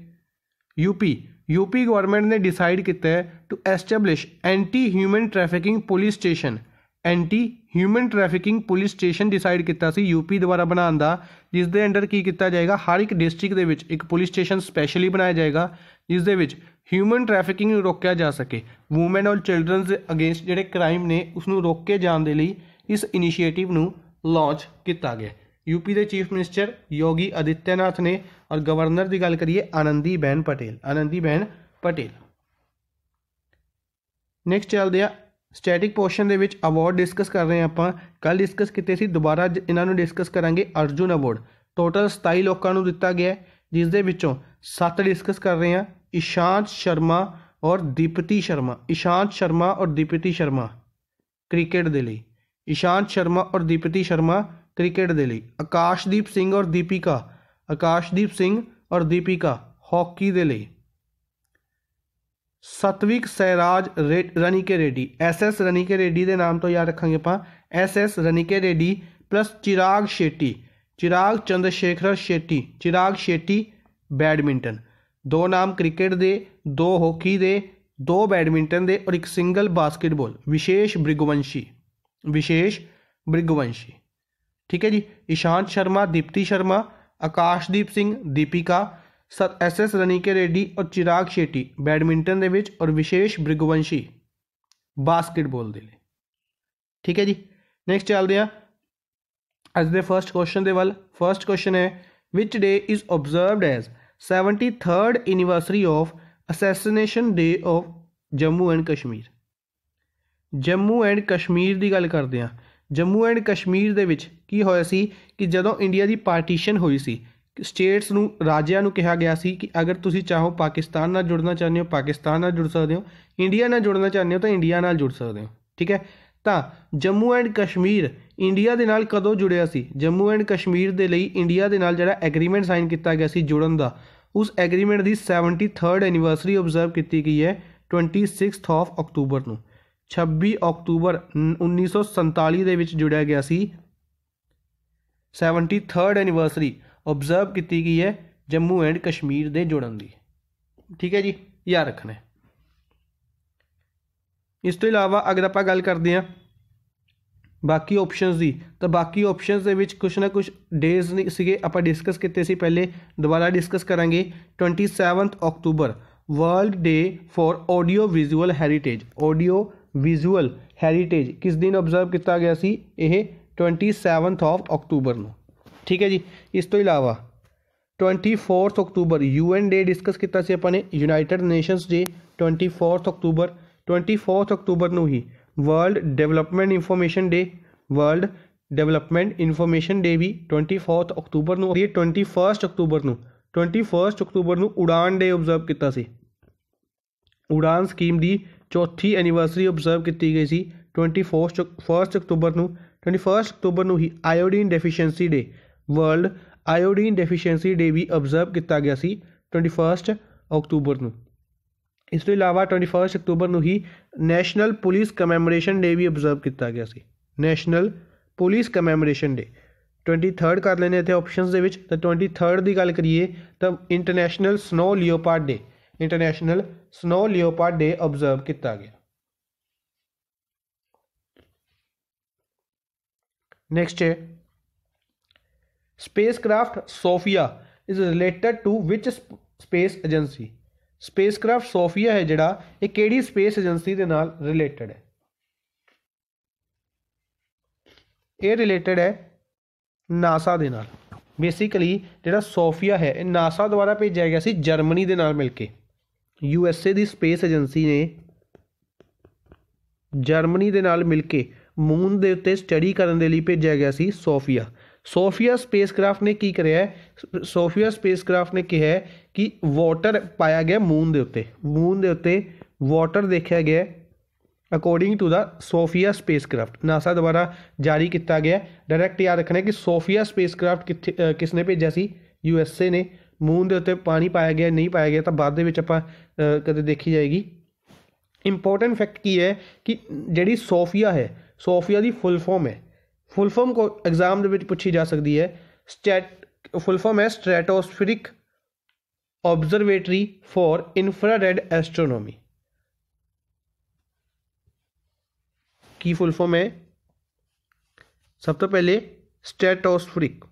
ਯੂਪੀ ਯੂਪੀ ਗਵਰਨਮੈਂਟ ਨੇ ਡਿਸਾਈਡ ਕੀਤਾ ਹੈ to establish anti human trafficking police station anti human trafficking police station decide ਕੀਤਾ ਸੀ ਯੂਪੀ ਦੁਆਰਾ ਬਣਾਉਣ ਦਾ ਜਿਸ ਦੇ ਅੰਡਰ ਕੀ ਕੀਤਾ ਜਾਏਗਾ ਹਰ ਇੱਕ ਡਿਸਟ੍ਰਿਕਟ ਦੇ ਵਿੱਚ ਇੱਕ ਪੁਲਿਸ ਸਟੇਸ਼ਨ ਸਪੈਸ਼ਲੀ ਬਣਾਇਆ ਜਾਏਗਾ ਜਿਸ ਦੇ ਵਿੱਚ ਹਿਊਮਨ ਟ੍ਰੈਫਿਕਿੰਗ ਨੂੰ ਰੋਕਿਆ ਜਾ ਸਕੇ ਔਮਨ ਔਰ ਚਿਲਡਰਨਸ ਦੇ ਅਗੇਂਸਟ ਜਿਹੜੇ ਕ੍ਰਾਈਮ ਨੇ ਉਸ ਨੂੰ ਰੋਕ ਕੇ ਜਾਣ ਦੇ ਲਈ ਇਸ ਇਨੀਸ਼ੀਏਟਿਵ ਨੂੰ ਲਾਂਚ ਕੀਤਾ ਗਿਆ ਯੂਪੀ ਦੇ ਚੀਫ ਮਿਨਿਸਟਰ ਯੋਗੀ ਆਦਿੱਤਿਆਨਾਥ ਨੇ ਔਰ ਗਵਰਨਰ ਦੀ ਗੱਲ ਕਰੀਏ ਆਨੰਦੀ ਬਹਿਨ ਪਟੇਲ ਆਨੰਦੀ ਬਹਿਨ ਪਟੇਲ ਨੈਕਸਟ ਚੱਲਦੇ ਆ ਸਟੈਟਿਕ ਪੋਰਸ਼ਨ ਦੇ ਵਿੱਚ ਅਵਾਰਡ ਡਿਸਕਸ ਕਰ ਰਹੇ ਆਪਾਂ ਕੱਲ ਡਿਸਕਸ ਕੀਤੇ ਸੀ ਦੁਬਾਰਾ ਇਹਨਾਂ ਨੂੰ ਡਿਸਕਸ ਕਰਾਂਗੇ ਅਰਜੁਨ ਅਵਾਰਡ ਟੋਟਲ 27 ਲੋਕਾਂ ਨੂੰ ਦਿੱਤਾ ਗਿਆ ਜਿਸ ਦੇ ਵਿੱਚੋਂ 7 ਡਿਸਕਸ ਕਰ ਰਹੇ ਹਾਂ ਇਸ਼ਾਂਤ ਸ਼ਰਮਾ ਔਰ ਦੀਪਤੀ ਸ਼ਰਮਾ ਇਸ਼ਾਂਤ ਸ਼ਰਮਾ ਔਰ ਦੀਪਤੀ ਸ਼ਰਮਾ ਕ੍ਰਿਕਟ ਦੇ ਲਈ ਇਸ਼ਾਂਤ ਸ਼ਰਮਾ ਔਰ ਦੀਪਤੀ ਸ਼ਰਮਾ ਕ੍ਰਿਕਟ ਦੇ ਲਈ ਆਕਾਸ਼ਦੀਪ ਸਿੰਘ ਔਰ ਦੀਪਿਕਾ ਆਕਾਸ਼ਦੀਪ ਸਿੰਘ ਔਰ ਦੀਪਿਕਾ ਹਾਕੀ ਦੇ ਲਈ सत्विक सैराज रे रनी के रेड्डी एस एस रनी के रेड्डी के नाम तो याद रखेंगे अपना S S Rankireddy plus Chirag Shetty Chirag Chandrashekhar Shetty Chirag Shetty badminton दो नाम क्रिकेट दे दो हॉकी दे दो बैडमिंटन दे और एक सिंगल बास्केटबॉल विशेष ब्रिगवंशी विशेष ब्रिगवंशी ठीक है जी Ishant Sharma Deepti Sharma Akashdeep Singh Deepika S S Rankireddy ਔਰ ਚਿਰਾਗ ਸ਼ੇਟੀ ਬੈਡਮਿੰਟਨ ਦੇ ਵਿੱਚ ਔਰ ਵਿਸ਼ੇਸ਼ ਬ੍ਰਿਗਵੰਸ਼ੀ ਬਾਸਕਟਬਾਲ ਦੇ ਲਈ ਠੀਕ ਹੈ ਜੀ ਨੈਕਸਟ ਚੱਲਦੇ ਆ ਅੱਜ ਦੇ ਫਰਸਟ ਕੁਐਸਚਨ ਦੇ ਵੱਲ ਫਰਸਟ ਕੁਐਸਚਨ ਹੈ which day is observed as 73rd anniversary of assassination day of Jammu and Kashmir Jammu and Kashmir ਦੀ ਗੱਲ ਕਰਦੇ ਆ ਜੰਮੂ ਐਂਡ ਕਸ਼ਮੀਰ ਦੇ ਵਿੱਚ ਕੀ ਹੋਇਆ ਸੀ ਕਿ ਜਦੋਂ ਇੰਡੀਆ ਦੀ ਪਾਰਟੀਸ਼ਨ ਹੋਈ ਸੀ ਸਟੇਟਸ ਨੂੰ ਰਾਜਿਆਂ ਨੂੰ ਕਿਹਾ ਗਿਆ ਸੀ ਕਿ ਅਗਰ ਤੁਸੀਂ ਚਾਹੋ ਪਾਕਿਸਤਾਨ ਨਾਲ ਜੁੜਨਾ ਚਾਹੁੰਦੇ ਹੋ ਪਾਕਿਸਤਾਨ ਨਾਲ ਜੁੜ ਸਕਦੇ ਹੋ ਇੰਡੀਆ ਨਾਲ ਜੁੜਨਾ ਚਾਹੁੰਦੇ ਹੋ ਤਾਂ ਇੰਡੀਆ ਨਾਲ ਜੁੜ ਸਕਦੇ ਹੋ ਠੀਕ ਹੈ ਤਾਂ ਜੰਮੂ ਐਂਡ ਕਸ਼ਮੀਰ ਇੰਡੀਆ ਦੇ ਨਾਲ ਕਦੋਂ ਜੁੜਿਆ ਸੀ ਜੰਮੂ ਐਂਡ ਕਸ਼ਮੀਰ ਦੇ ਲਈ ਇੰਡੀਆ ਦੇ ਨਾਲ ਜਿਹੜਾ ਐਗਰੀਮੈਂਟ ਸਾਈਨ ਕੀਤਾ ਗਿਆ ਸੀ ਜੁੜਨ ਦਾ ਉਸ ਐਗਰੀਮੈਂਟ ਦੀ 73rd ਐਨੀਵਰਸਰੀ ਆਬਜ਼ਰਵ ਕੀਤੀ ਗਈ ਹੈ 26th ਆਫ ਅਕਤੂਬਰ ਨੂੰ 26 ਅਕਤੂਬਰ 1947 ਦੇ ਵਿੱਚ ਜੁੜਿਆ ਗਿਆ ਸੀ 73rd ਐਨੀਵਰਸਰੀ ਆਬਜ਼ਰਵ ਕੀਤੀ ਗਈ ਹੈ ਜੰਮੂ ਐਂਡ ਕਸ਼ਮੀਰ ਦੇ ਜੁੜਨ ਦੀ ਠੀਕ ਹੈ ਜੀ ਯਾਦ ਰੱਖਣਾ ਇਸ ਤੋਂ ਇਲਾਵਾ ਅਗਰ ਆਪਾਂ ਗੱਲ ਕਰਦੇ ਹਾਂ ਬਾਕੀ ਆਪਸ਼ਨਸ ਦੀ ਤਾਂ ਬਾਕੀ ਆਪਸ਼ਨਸ ਦੇ ਵਿੱਚ ਕੁਝ ਨਾ ਕੁਝ ਡੇਜ਼ ਸੀਗੇ ਆਪਾਂ ਡਿਸਕਸ ਕੀਤੇ ਸੀ ਪਹਿਲੇ ਦੁਬਾਰਾ ਡਿਸਕਸ ਕਰਾਂਗੇ 27th ਅਕਤੂਬਰ world day for audio visual heritage audio visual heritage ਕਿਸ ਦਿਨ ਆਬਜ਼ਰਵ ਕੀਤਾ ਗਿਆ ਸੀ ਇਹ 27th ਆਫ ਅਕਤੂਬਰ ਨੂੰ ਠੀਕ ਹੈ ਜੀ ਇਸ ਤੋਂ ਇਲਾਵਾ 24th ਅਕਤੂਬਰ UN ਡੇ ਡਿਸਕਸ ਕੀਤਾ ਸੀ ਆਪਾਂ ਨੇ ਯੂਨਾਈਟਿਡ ਨੇਸ਼ਨਸ ਡੇ 24th ਅਕਤੂਬਰ 24th ਅਕਤੂਬਰ ਨੂੰ ਹੀ world development information day world development information day ਵੀ 24th ਅਕਤੂਬਰ ਨੂੰ ਇਹ 21st ਅਕਤੂਬਰ ਨੂੰ 21st ਅਕਤੂਬਰ ਨੂੰ ਉਡਾਨ ਡੇ ਆਬਜ਼ਰਵ ਕੀਤਾ ਸੀ ਉਡਾਨ ਸਕੀਮ ਦੀ ਚੌਥੀ ਐਨੀਵਰਸਰੀ ਆਬਜ਼ਰਵ ਕੀਤੀ ਗਈ ਸੀ 24th 1st ਅਕਤੂਬਰ ਨੂੰ 21st ਅਕਤੂਬਰ ਨੂੰ ਹੀ iodine deficiency day world iodine deficiency day ਵੀ ਅਬਜ਼ਰਵ ਕੀਤਾ ਗਿਆ ਸੀ 21 ਅਕਤੂਬਰ ਨੂੰ ਇਸ ਤੋਂ ਇਲਾਵਾ 21 ਅਕਤੂਬਰ ਨੂੰ ਹੀ ਨੈਸ਼ਨਲ ਪੁਲਿਸ ਕਮੈਮੋਰੇਸ਼ਨ ਡੇ ਵੀ ਅਬਜ਼ਰਵ ਕੀਤਾ ਗਿਆ ਸੀ ਨੈਸ਼ਨਲ ਪੁਲਿਸ ਕਮੈਮੋਰੇਸ਼ਨ ਡੇ 23 ਕਰ ਲੈਨੇ ਇੱਥੇ ਆਪਸ਼ਨਸ ਦੇ ਵਿੱਚ ਤਾਂ 23 ਦੀ ਗੱਲ ਕਰੀਏ ਤਾਂ international snow leopard day international snow leopard day observe ਕੀਤਾ ਗਿਆ ਨੈਕਸਟ ਹੈ spacecraft SOFIA is related to which space agency spacecraft SOFIA ਹੈ ਜਿਹੜਾ ਇਹ ਕਿਹੜੀ ਸਪੇਸ ਏਜੰਸੀ ਦੇ ਨਾਲ ਰਿਲੇਟਡ ਹੈ ਇਹ ਰਿਲੇਟਡ ਹੈ ਨਾਸਾ ਦੇ ਨਾਲ ਬੇਸਿਕਲੀ ਜਿਹੜਾ ਸੋਫੀਆ ਹੈ ਇਹ ਨਾਸਾ ਦੁਆਰਾ ਭੇਜਿਆ ਗਿਆ ਸੀ ਜਰਮਨੀ ਦੇ ਨਾਲ ਮਿਲ ਕੇ ਯੂ ਐਸ ਏ ਦੀ ਸਪੇਸ ਏਜੰਸੀ ਨੇ ਜਰਮਨੀ ਦੇ ਨਾਲ ਮਿਲ ਕੇ ਮੂਨ ਦੇ ਉੱਤੇ ਸਟੱਡੀ ਕਰਨ ਦੇ ਲਈ ਭੇਜਿਆ ਗਿਆ ਸੀ ਸੋਫੀਆ ਸੋਫੀਆ ਸਪੇਸਕ੍ਰਾਫਟ ਨੇ ਕੀ ਕਰਿਆ ਸੋਫੀਆ ਸਪੇਸਕ੍ਰਾਫਟ ਨੇ ਕਿਹਾ ਕਿ ਵਾਟਰ ਪਾਇਆ ਗਿਆ ਮੂਨ ਦੇ ਉੱਤੇ ਮੂਨ ਦੇ ਉੱਤੇ ਵਾਟਰ ਦੇਖਿਆ ਗਿਆ according to the SOFIA spacecraft NASA ਦੁਆਰਾ ਜਾਰੀ ਕੀਤਾ ਗਿਆ ਡਾਇਰੈਕਟ ਯਾਦ ਰੱਖਣਾ ਕਿ ਸੋਫੀਆ ਸਪੇਸਕ੍ਰਾਫਟ ਕਿਸ ਨੇ ਭੇਜਿਆ ਸੀ ਯੂਐਸਏ ਨੇ ਮੂਨ ਦੇ ਉੱਤੇ ਪਾਣੀ ਪਾਇਆ ਗਿਆ ਨਹੀਂ ਪਾਇਆ ਗਿਆ ਤਾਂ ਬਾਅਦ ਦੇ ਵਿੱਚ ਆਪਾਂ ਕਦੇ ਦੇਖੀ ਜਾਏਗੀ ਇੰਪੋਰਟੈਂਟ ਫੈਕਟ ਕੀ ਹੈ ਕਿ ਜਿਹੜੀ ਸੋਫੀਆ ਹੈ ਸੋਫੀਆ ਦੀ ਫੁੱਲ ਫਾਰਮ ਹੈ फुल फॉर्म को एग्जाम पूछी जा सकती है स्टेट फुल फॉर्म है stratospheric observatory for infrared astronomy की फुल फॉर्म है सब तो पहले stratospheric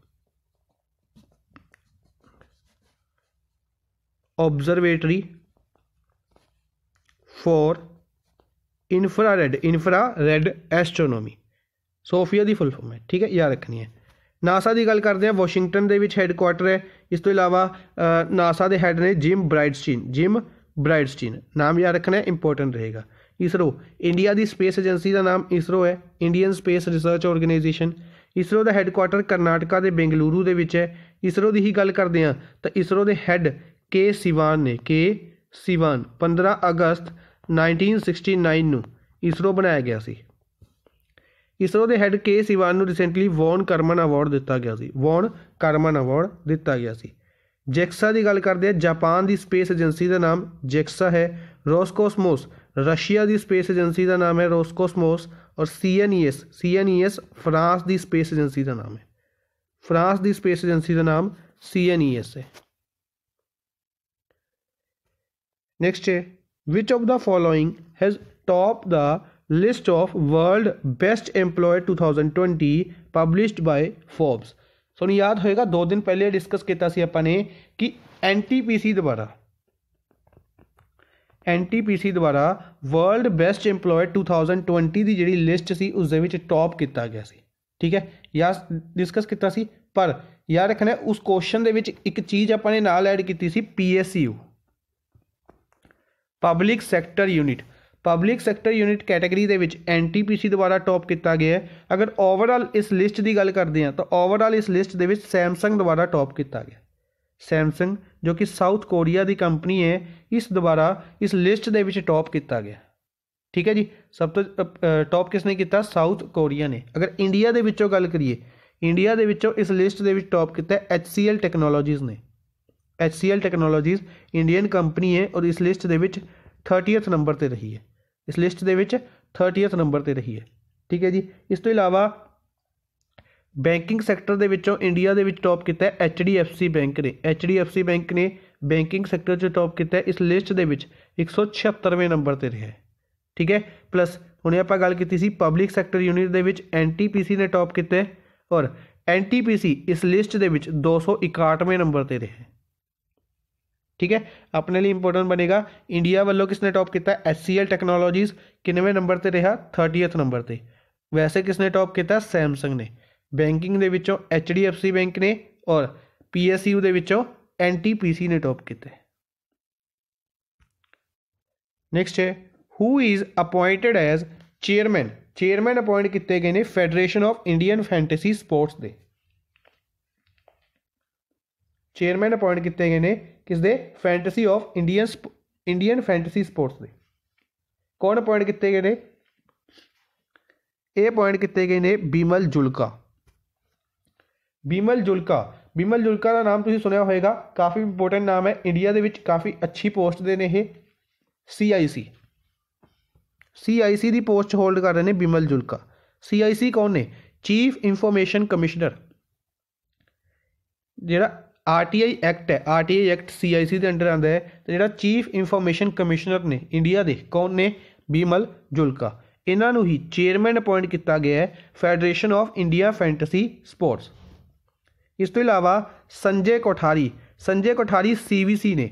observatory for infrared infrared astronomy SOFIA ਦੀ ਫੁੱਲ ਫਾਰਮ ਹੈ ਠੀਕ ਹੈ ਯਾਦ ਰੱਖਣੀ ਹੈ ਨਾਸਾ ਦੀ ਗੱਲ ਕਰਦੇ ਆ ਵਾਸ਼ਿੰਗਟਨ ਦੇ ਵਿੱਚ ਕੁਆਰਟਰ ਹੈ ਇਸ ਤੋਂ ਇਲਾਵਾ ਨਾਸਾ ਦੇ ਹੈੱਡ ਨੇ ਜਿਮ ਬ੍ਰਾਈਟਸਟੀਨ ਜਿਮ ਬ੍ਰਾਈਟਸਟੀਨ ਨਾਮ ਯਾਦ ਰੱਖਣਾ ਇੰਪੋਰਟੈਂਟ ਰਹੇਗਾ ਇਸਰੋ ਇੰਡੀਆ ਦੀ ਸਪੇਸ ਏਜੰਸੀ ਦਾ ਨਾਮ ਇਸਰੋ ਹੈ Indian space research organisation ISRO ਦਾ ਕੁਆਰਟਰ ਕਰਨਾਟਕਾ ਦੇ ਬੈਂਗਲੁਰੂ ਦੇ ਵਿੱਚ ਹੈ ਇਸਰੋ ਦੀ ਹੀ ਗੱਲ ਕਰਦੇ ਆ ਤਾਂ ਇਸਰੋ ਦੇ ਹੈੱਡ ਕੇ ਸਿਵਾਨ ਨੇ ਕੇ ਸਿਵਾਨ 15 ਅਗਸਤ 1969 ਨੂੰ ਇਸਰੋ ਬਣਾਇਆ ਗਿਆ ਸੀ ਇਸਰੋ ਦੇ ਹੈੱਡ ਕੇ ਸਿਵਾਨ ਨੂੰ ਰੀਸੈਂਟਲੀ ਵੌਨ ਕਰਮਨ ਅਵਾਰਡ ਦਿੱਤਾ ਗਿਆ ਸੀ ਵੌਨ ਕਰਮਨ ਅਵਾਰਡ ਦਿੱਤਾ ਗਿਆ ਸੀ ਜੈਕਸਾ ਦੀ ਗੱਲ ਕਰਦੇ ਆ ਜਾਪਾਨ ਦੀ ਸਪੇਸ ਏਜੰਸੀ ਦਾ ਨਾਮ ਜੈਕਸਾ ਹੈ ਰੋਸਕੋਸਮੋਸ ਰਸ਼ੀਆ ਦੀ ਸਪੇਸ ਏਜੰਸੀ ਦਾ ਨਾਮ ਹੈ ਰੋਸਕੋਸਮੋਸ और C N E S C N E S France की स्पेस एजेंसी का नाम है फ्रांस की स्पेस एजेंसी का नाम सी एन ई एस है नेक्स्ट है which of the following has top the list of world best employer 2020 published by forbes ਸੋਨੂੰ ਯਾਦ ਹੋਏਗਾ 2 ਦਿਨ ਪਹਿਲੇ ਡਿਸਕਸ ਕੀਤਾ ਸੀ ਆਪਾਂ ਨੇ ਕਿ ਐਨਟੀਪੀਸੀ ਦੁਆਰਾ ਐਨਟੀਪੀਸੀ ਦੁਆਰਾ ਵਰਲਡ ਬੈਸਟ EMPLOYER 2020 ਦੀ ਜਿਹੜੀ ਲਿਸਟ ਸੀ ਉਸ ਦੇ ਵਿੱਚ ਟੌਪ ਕੀਤਾ ਗਿਆ ਸੀ ਠੀਕ ਹੈ ਯਾ ਡਿਸਕਸ ਕੀਤਾ ਸੀ ਪਰ ਯਾਦ ਰੱਖਣਾ ਉਸ ਕੁਐਸਚਨ ਦੇ ਵਿੱਚ ਇੱਕ ਚੀਜ਼ ਆਪਾਂ ਨੇ ਨਾਲ ਐਡ ਕੀਤੀ ਸੀ PSU public sector unit public sector unit category के एन टी पी सी द्वारा टॉप किया गया है अगर ओवरऑल इस लिस्ट की गल करते हैं तो ओवरऑल इस लिस्ट के सैमसंग द्वारा टॉप किया गया सैमसंग जो कि साउथ कोरिया की कंपनी है इस द्वारा इस लिस्ट के टॉप किया गया ठीक है जी सब तो टॉप किसने किया साउथ कोरिया ने अगर इंडिया के गल करिए इंडिया के इस लिस्ट के टॉप किया एच सी एल टेक्नोलॉजीज़ ने H C L technologies Indian company है और इस लिस्ट के थर्टीएथ नंबर पर रही है इस लिस्ट के थर्टीएथ नंबर पर रही है ठीक है जी इस तो इलावा बैंकिंग सैक्टर के इंडिया के टॉप किया H D F C bank ने H D F C bank ने बैंकिंग सैक्टर से टॉप किया इस लिस्ट के सौ छिहत्तरवें नंबर पर रहा है ठीक है प्लस हमने आप गल की पबलिक सैक्टर यूनिट के एन टी पी सी ने टॉप किया और एन टी पी सी इस लिस्ट के दो सौ इकाहठवें नंबर पर रहा है ठीक है अपने लिए इंपोर्टेंट बनेगा इंडिया वालों किसने टॉप किया एस सी एल टेक्नोलॉजीज किनवे नंबर पर रहा थर्टीएथ नंबर पर वैसे किसने टॉप किया सैमसंग ने banking H D F C bank ने और पी एस यू के एन टी पी सी ने टॉप किया नैक्सट है who is appointed as chairman chairman appoint किए गए हैं federation of Indian fantasy sports के चेयरमैन अपॉइंट किए गए हैं ਕਿਸ ਦੇ fantasy of Indian Indian fantasy sports ਦੇ ਕੌਣ ਪੁਆਇੰਟ ਕੀਤੇ ਗਏ ਨੇ ਇਹ ਪੁਆਇੰਟ ਕੀਤੇ ਗਏ ਨੇ ਬੀਮਲ ਜੁਲਕਾ ਬੀਮਲ ਜੁਲਕਾ ਬੀਮਲ ਜੁਲਕਾ ਦਾ ਨਾਮ ਤੁਸੀਂ ਸੁਣਿਆ ਹੋਵੇਗਾ ਕਾਫੀ ਇੰਪੋਰਟੈਂਟ ਨਾਮ ਹੈ ਇੰਡੀਆ ਦੇ ਵਿੱਚ ਕਾਫੀ ਅੱਛੀ ਪੋਸਟ ਦੇ ਨੇ ਇਹ ਸੀਆਈਸੀ ਸੀਆਈਸੀ ਦੀ ਪੋਸਟ ਹੋਲਡ ਕਰ ਰਹੇ ਨੇ ਬੀਮਲ ਜੁਲਕਾ ਸੀਆਈਸੀ ਕੌਣ ਨੇ ਚੀਫ ਇਨਫੋਰਮੇਸ਼ਨ ਕਮਿਸ਼ਨਰ ਜਿਹੜਾ आर टी आई एक्ट है R T I act C I C के अंडर आता है तो जो चीफ इंफोरमेन कमिश्नर ने इंडिया के कौन ने बीमल जुलका इन्हों ही चेयरमैन अपॉइंट किया गया है federation of India fantasy sports इस तुम तो इलावा Sanjay Kothari Sanjay Kothari C V C ने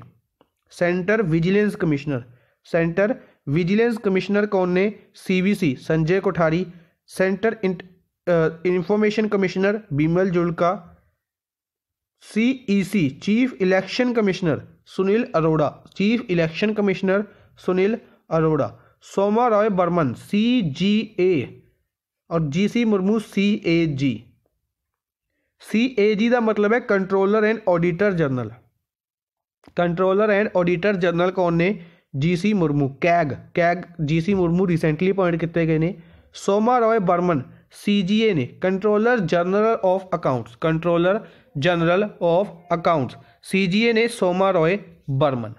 centre vigilance commissioner centre vigilance commissioner कौन ने C V C Sanjay Kothari centre इंट information commissioner Bimal Julka CEC chief election commissioner Sunil Arora chief election commissioner Sunil Arora Soma Roy Burman C G A और जी सी मुर्मू सी ए जी सी ए जी का मतलब है controller and auditor general controller and auditor general कौन ने G C Murmu CAG CAG G C Murmu recently appoint किए गए ने Soma Roy Burman C G A ने controller general of accounts controller general of accounts CGA ने सोमा रॉय बर्मन